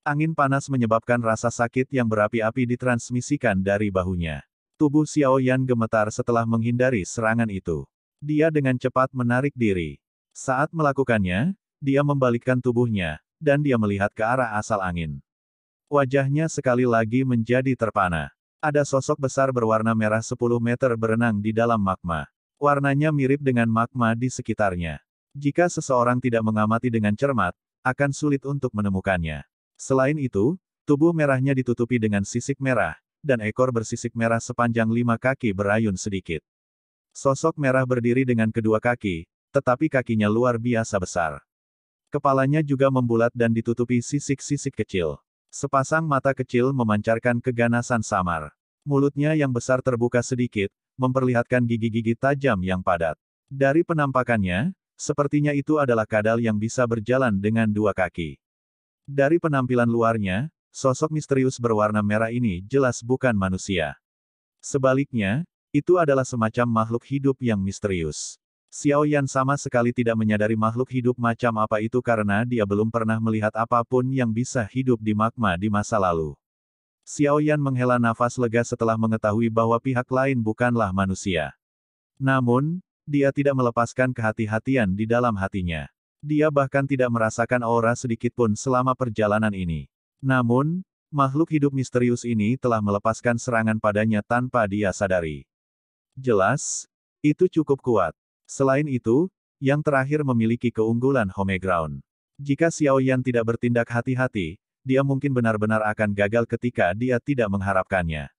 A: Angin panas menyebabkan rasa sakit yang berapi-api ditransmisikan dari bahunya. Tubuh Xiao Yan gemetar setelah menghindari serangan itu. Dia dengan cepat menarik diri. Saat melakukannya, dia membalikkan tubuhnya, dan dia melihat ke arah asal angin. Wajahnya sekali lagi menjadi terpana. Ada sosok besar berwarna merah 10 meter berenang di dalam magma. Warnanya mirip dengan magma di sekitarnya. Jika seseorang tidak mengamati dengan cermat, akan sulit untuk menemukannya. Selain itu, tubuh merahnya ditutupi dengan sisik merah, dan ekor bersisik merah sepanjang lima kaki berayun sedikit. Sosok merah berdiri dengan kedua kaki, tetapi kakinya luar biasa besar. Kepalanya juga membulat dan ditutupi sisik-sisik kecil. Sepasang mata kecil memancarkan keganasan samar. Mulutnya yang besar terbuka sedikit, memperlihatkan gigi-gigi tajam yang padat. Dari penampakannya, sepertinya itu adalah kadal yang bisa berjalan dengan dua kaki. Dari penampilan luarnya, sosok misterius berwarna merah ini jelas bukan manusia. Sebaliknya, itu adalah semacam makhluk hidup yang misterius. Xiao Yan sama sekali tidak menyadari makhluk hidup macam apa itu karena dia belum pernah melihat apapun yang bisa hidup di magma di masa lalu. Xiao Yan menghela nafas lega setelah mengetahui bahwa pihak lain bukanlah manusia. Namun, dia tidak melepaskan kehati-hatian di dalam hatinya. Dia bahkan tidak merasakan aura sedikitpun selama perjalanan ini. Namun, makhluk hidup misterius ini telah melepaskan serangan padanya tanpa dia sadari. Jelas, itu cukup kuat. Selain itu, yang terakhir memiliki keunggulan home ground. Jika Xiao Yan tidak bertindak hati-hati, dia mungkin benar-benar akan gagal ketika dia tidak mengharapkannya.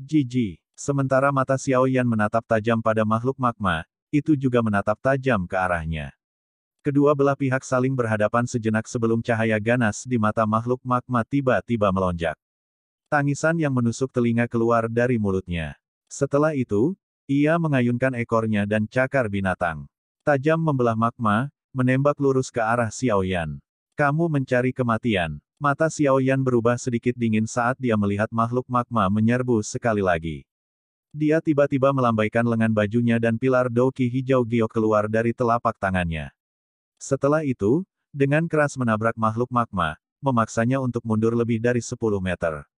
A: Jiji, sementara mata Xiao Yan menatap tajam pada makhluk magma, itu juga menatap tajam ke arahnya. Kedua belah pihak saling berhadapan sejenak sebelum cahaya ganas di mata makhluk magma tiba-tiba melonjak. Tangisan yang menusuk telinga keluar dari mulutnya. Setelah itu, ia mengayunkan ekornya dan cakar binatang. Tajam membelah magma, menembak lurus ke arah Xiao Yan. Kamu mencari kematian. Mata Xiao Yan berubah sedikit dingin saat dia melihat makhluk magma menyerbu sekali lagi. Dia tiba-tiba melambaikan lengan bajunya dan pilar doki hijau giok keluar dari telapak tangannya. Setelah itu, dengan keras menabrak makhluk magma, memaksanya untuk mundur lebih dari 10 meter.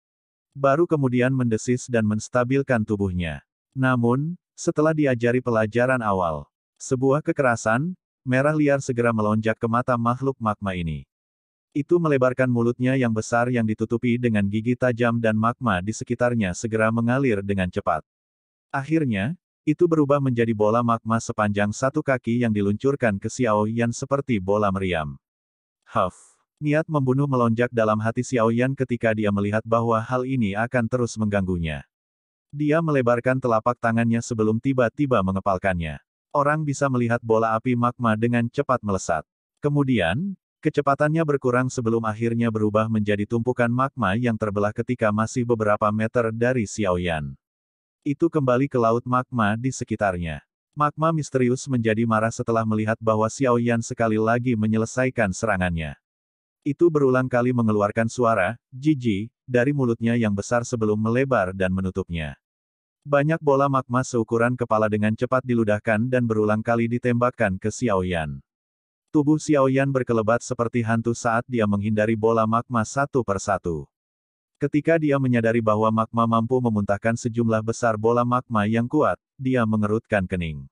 A: Baru kemudian mendesis dan menstabilkan tubuhnya. Namun, setelah diajari pelajaran awal, sebuah kekerasan, merah liar segera melonjak ke mata makhluk magma ini. Itu melebarkan mulutnya yang besar yang ditutupi dengan gigi tajam dan magma di sekitarnya segera mengalir dengan cepat. Akhirnya, itu berubah menjadi bola magma sepanjang satu kaki yang diluncurkan ke Xiao Yan seperti bola meriam. Huff! Niat membunuh melonjak dalam hati Xiao Yan ketika dia melihat bahwa hal ini akan terus mengganggunya. Dia melebarkan telapak tangannya sebelum tiba-tiba mengepalkannya. Orang bisa melihat bola api magma dengan cepat melesat. Kemudian, kecepatannya berkurang sebelum akhirnya berubah menjadi tumpukan magma yang terbelah ketika masih beberapa meter dari Xiaoyan. Itu kembali ke laut magma di sekitarnya. Magma misterius menjadi marah setelah melihat bahwa Xiaoyan sekali lagi menyelesaikan serangannya. Itu berulang kali mengeluarkan suara, jiji, dari mulutnya yang besar sebelum melebar dan menutupnya. Banyak bola magma seukuran kepala dengan cepat diludahkan dan berulang kali ditembakkan ke Xiaoyan. Tubuh Xiaoyan berkelebat seperti hantu saat dia menghindari bola magma satu persatu. Ketika dia menyadari bahwa magma mampu memuntahkan sejumlah besar bola magma yang kuat, dia mengerutkan kening.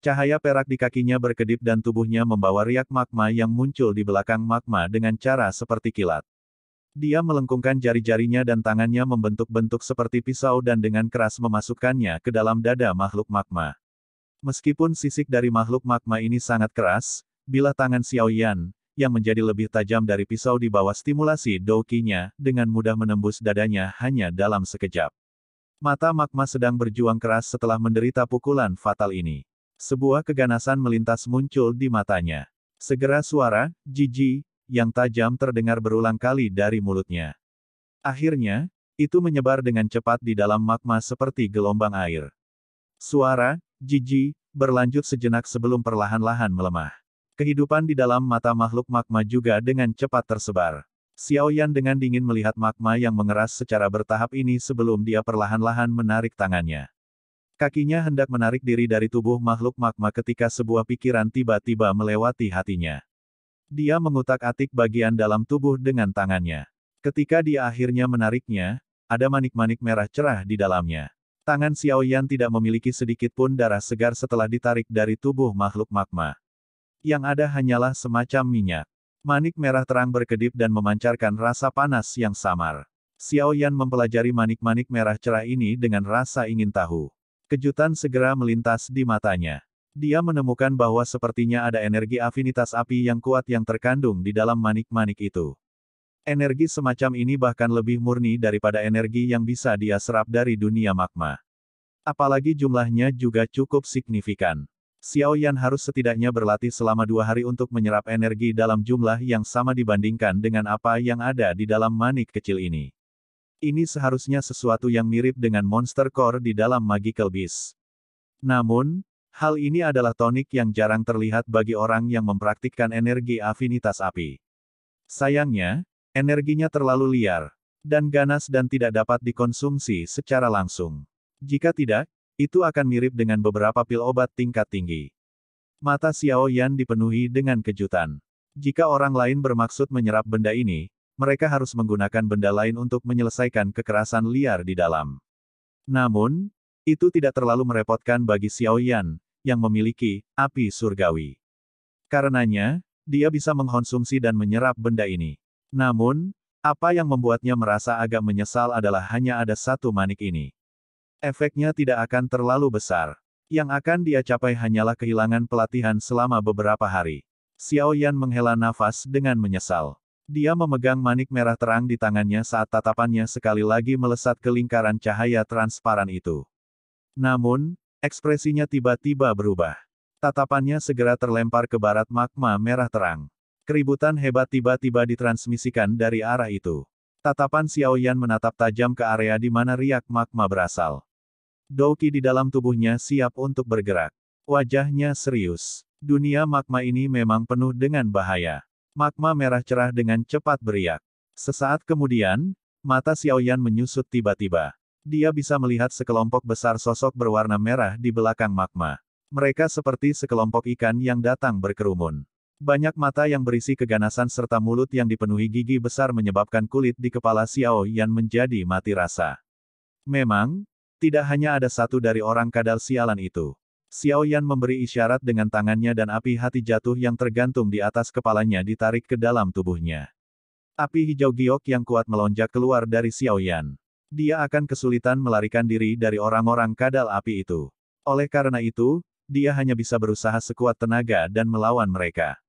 A: Cahaya perak di kakinya berkedip dan tubuhnya membawa riak magma yang muncul di belakang magma dengan cara seperti kilat. Dia melengkungkan jari-jarinya dan tangannya membentuk bentuk seperti pisau dan dengan keras memasukkannya ke dalam dada makhluk magma. Meskipun sisik dari makhluk magma ini sangat keras, bila tangan Xiao Yan yang menjadi lebih tajam dari pisau di bawah stimulasi doukinya, dengan mudah menembus dadanya hanya dalam sekejap. Mata magma sedang berjuang keras setelah menderita pukulan fatal ini. Sebuah keganasan melintas muncul di matanya. Segera suara, jiji, yang tajam terdengar berulang kali dari mulutnya. Akhirnya, itu menyebar dengan cepat di dalam magma seperti gelombang air. Suara, jiji, berlanjut sejenak sebelum perlahan-lahan melemah. Kehidupan di dalam mata makhluk magma juga dengan cepat tersebar. Xiaoyan dengan dingin melihat magma yang mengeras secara bertahap ini sebelum dia perlahan-lahan menarik tangannya. Kakinya hendak menarik diri dari tubuh makhluk magma ketika sebuah pikiran tiba-tiba melewati hatinya. Dia mengutak-atik bagian dalam tubuh dengan tangannya. Ketika dia akhirnya menariknya, ada manik-manik merah cerah di dalamnya. Tangan Xiao Yan tidak memiliki sedikit pun darah segar setelah ditarik dari tubuh makhluk magma. Yang ada hanyalah semacam minyak. Manik merah terang berkedip dan memancarkan rasa panas yang samar. Xiao Yan mempelajari manik-manik merah cerah ini dengan rasa ingin tahu. Kejutan segera melintas di matanya. Dia menemukan bahwa sepertinya ada energi afinitas api yang kuat yang terkandung di dalam manik-manik itu. Energi semacam ini bahkan lebih murni daripada energi yang bisa dia serap dari dunia magma. Apalagi jumlahnya juga cukup signifikan. Xiao Yan harus setidaknya berlatih selama dua hari untuk menyerap energi dalam jumlah yang sama dibandingkan dengan apa yang ada di dalam manik kecil ini. Ini seharusnya sesuatu yang mirip dengan monster core di dalam magical beast. Namun, Hal ini adalah tonik yang jarang terlihat bagi orang yang mempraktikkan energi afinitas api. Sayangnya, energinya terlalu liar, dan ganas dan tidak dapat dikonsumsi secara langsung. Jika tidak, itu akan mirip dengan beberapa pil obat tingkat tinggi. Mata Xiao Yan dipenuhi dengan kejutan. Jika orang lain bermaksud menyerap benda ini, mereka harus menggunakan benda lain untuk menyelesaikan kekerasan liar di dalam. Namun, itu tidak terlalu merepotkan bagi Xiao Yan, yang memiliki api surgawi. Karenanya, dia bisa mengkonsumsi dan menyerap benda ini. Namun, apa yang membuatnya merasa agak menyesal adalah hanya ada satu manik ini. Efeknya tidak akan terlalu besar. Yang akan dia capai hanyalah kehilangan pelatihan selama beberapa hari. Xiao Yan menghela nafas dengan menyesal. Dia memegang manik merah terang di tangannya saat tatapannya sekali lagi melesat ke lingkaran cahaya transparan itu. Namun, Ekspresinya tiba-tiba berubah. Tatapannya segera terlempar ke barat magma merah terang. Keributan hebat tiba-tiba ditransmisikan dari arah itu. Tatapan Xiao Yan menatap tajam ke area di mana riak magma berasal. Douki di dalam tubuhnya siap untuk bergerak. Wajahnya serius. Dunia magma ini memang penuh dengan bahaya. Magma merah cerah dengan cepat beriak. Sesaat kemudian, mata Xiao Yan menyusut tiba-tiba dia bisa melihat sekelompok besar sosok berwarna merah di belakang magma. Mereka seperti sekelompok ikan yang datang berkerumun. Banyak mata yang berisi keganasan serta mulut yang dipenuhi gigi besar menyebabkan kulit di kepala Xiao Yan menjadi mati rasa. Memang, tidak hanya ada satu dari orang kadal sialan itu. Xiao Yan memberi isyarat dengan tangannya dan api hati jatuh yang tergantung di atas kepalanya ditarik ke dalam tubuhnya. Api hijau giok yang kuat melonjak keluar dari Xiao Yan. Dia akan kesulitan melarikan diri dari orang-orang kadal api itu. Oleh karena itu, dia hanya bisa berusaha sekuat tenaga dan melawan mereka.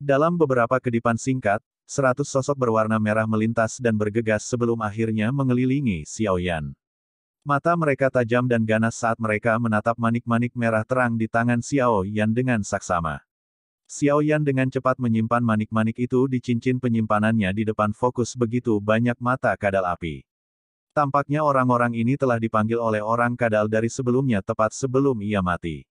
A: Dalam beberapa kedipan singkat, seratus sosok berwarna merah melintas dan bergegas sebelum akhirnya mengelilingi Xiao Yan. Mata mereka tajam dan ganas saat mereka menatap manik-manik merah terang di tangan Xiao Yan dengan saksama. Xiao Yan dengan cepat menyimpan manik-manik itu di cincin penyimpanannya di depan fokus begitu banyak mata kadal api. Tampaknya orang-orang ini telah dipanggil oleh orang kadal dari sebelumnya tepat sebelum ia mati.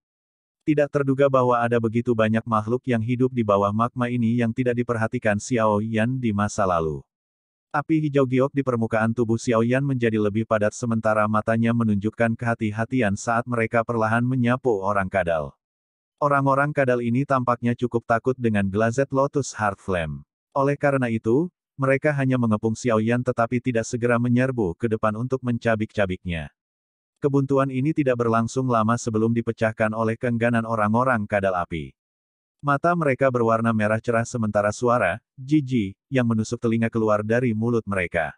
A: Tidak terduga bahwa ada begitu banyak makhluk yang hidup di bawah magma ini yang tidak diperhatikan Xiao Yan di masa lalu. Api hijau giok di permukaan tubuh Xiao Yan menjadi lebih padat sementara matanya menunjukkan kehati-hatian saat mereka perlahan menyapu orang kadal. Orang-orang kadal ini tampaknya cukup takut dengan Glazed Lotus Heart Flame. Oleh karena itu, mereka hanya mengepung Xiao Yan, tetapi tidak segera menyerbu ke depan untuk mencabik-cabiknya. Kebuntuan ini tidak berlangsung lama sebelum dipecahkan oleh kengganan orang-orang kadal api. Mata mereka berwarna merah cerah sementara suara, jiji, yang menusuk telinga keluar dari mulut mereka.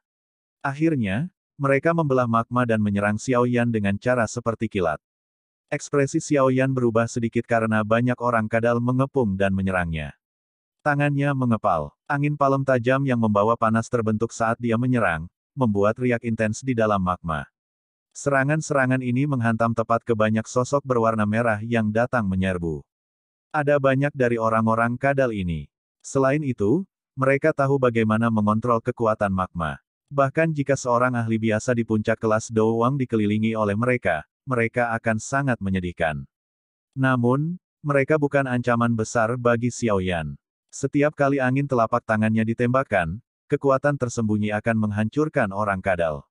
A: Akhirnya, mereka membelah magma dan menyerang Xiao Yan dengan cara seperti kilat. Ekspresi Xiao Yan berubah sedikit karena banyak orang kadal mengepung dan menyerangnya. Tangannya mengepal. Angin palem tajam yang membawa panas terbentuk saat dia menyerang, membuat riak intens di dalam magma. Serangan-serangan ini menghantam tepat ke banyak sosok berwarna merah yang datang menyerbu. Ada banyak dari orang-orang kadal ini. Selain itu, mereka tahu bagaimana mengontrol kekuatan magma. Bahkan jika seorang ahli biasa di puncak kelas doang dikelilingi oleh mereka, mereka akan sangat menyedihkan. Namun, mereka bukan ancaman besar bagi Xiaoyan. Setiap kali angin telapak tangannya ditembakkan, kekuatan tersembunyi akan menghancurkan orang kadal.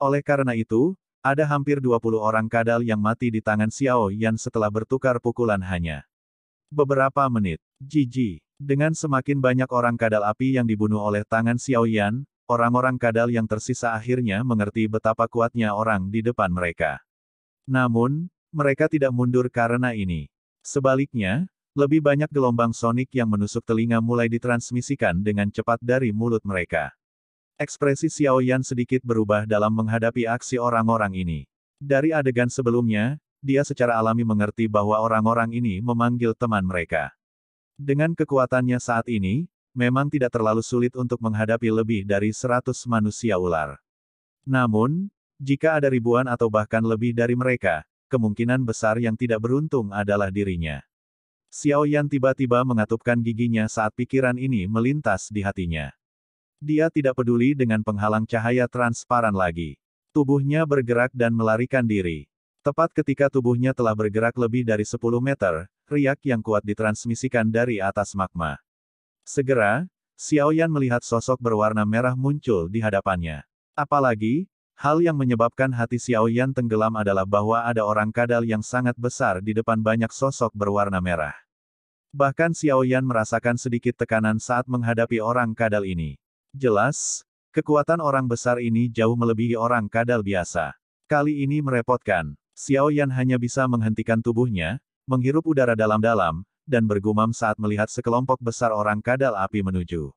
A: Oleh karena itu, ada hampir 20 orang kadal yang mati di tangan Xiao Yan setelah bertukar pukulan hanya beberapa menit. Jiji, dengan semakin banyak orang kadal api yang dibunuh oleh tangan Xiao Yan, orang-orang kadal yang tersisa akhirnya mengerti betapa kuatnya orang di depan mereka. Namun, mereka tidak mundur karena ini. Sebaliknya, lebih banyak gelombang sonik yang menusuk telinga mulai ditransmisikan dengan cepat dari mulut mereka. Ekspresi Xiao Yan sedikit berubah dalam menghadapi aksi orang-orang ini. Dari adegan sebelumnya, dia secara alami mengerti bahwa orang-orang ini memanggil teman mereka. Dengan kekuatannya saat ini, memang tidak terlalu sulit untuk menghadapi lebih dari 100 manusia ular. Namun, jika ada ribuan atau bahkan lebih dari mereka, kemungkinan besar yang tidak beruntung adalah dirinya. Xiao Yan tiba-tiba mengatupkan giginya saat pikiran ini melintas di hatinya. Dia tidak peduli dengan penghalang cahaya transparan lagi. Tubuhnya bergerak dan melarikan diri. Tepat ketika tubuhnya telah bergerak lebih dari 10 meter, riak yang kuat ditransmisikan dari atas magma. Segera, Xiao Yan melihat sosok berwarna merah muncul di hadapannya. Apalagi, Hal yang menyebabkan hati Xiao Yan tenggelam adalah bahwa ada orang kadal yang sangat besar di depan banyak sosok berwarna merah. Bahkan Xiao Yan merasakan sedikit tekanan saat menghadapi orang kadal ini. Jelas, kekuatan orang besar ini jauh melebihi orang kadal biasa. Kali ini merepotkan. Xiao Yan hanya bisa menghentikan tubuhnya, menghirup udara dalam-dalam, dan bergumam saat melihat sekelompok besar orang kadal api menuju.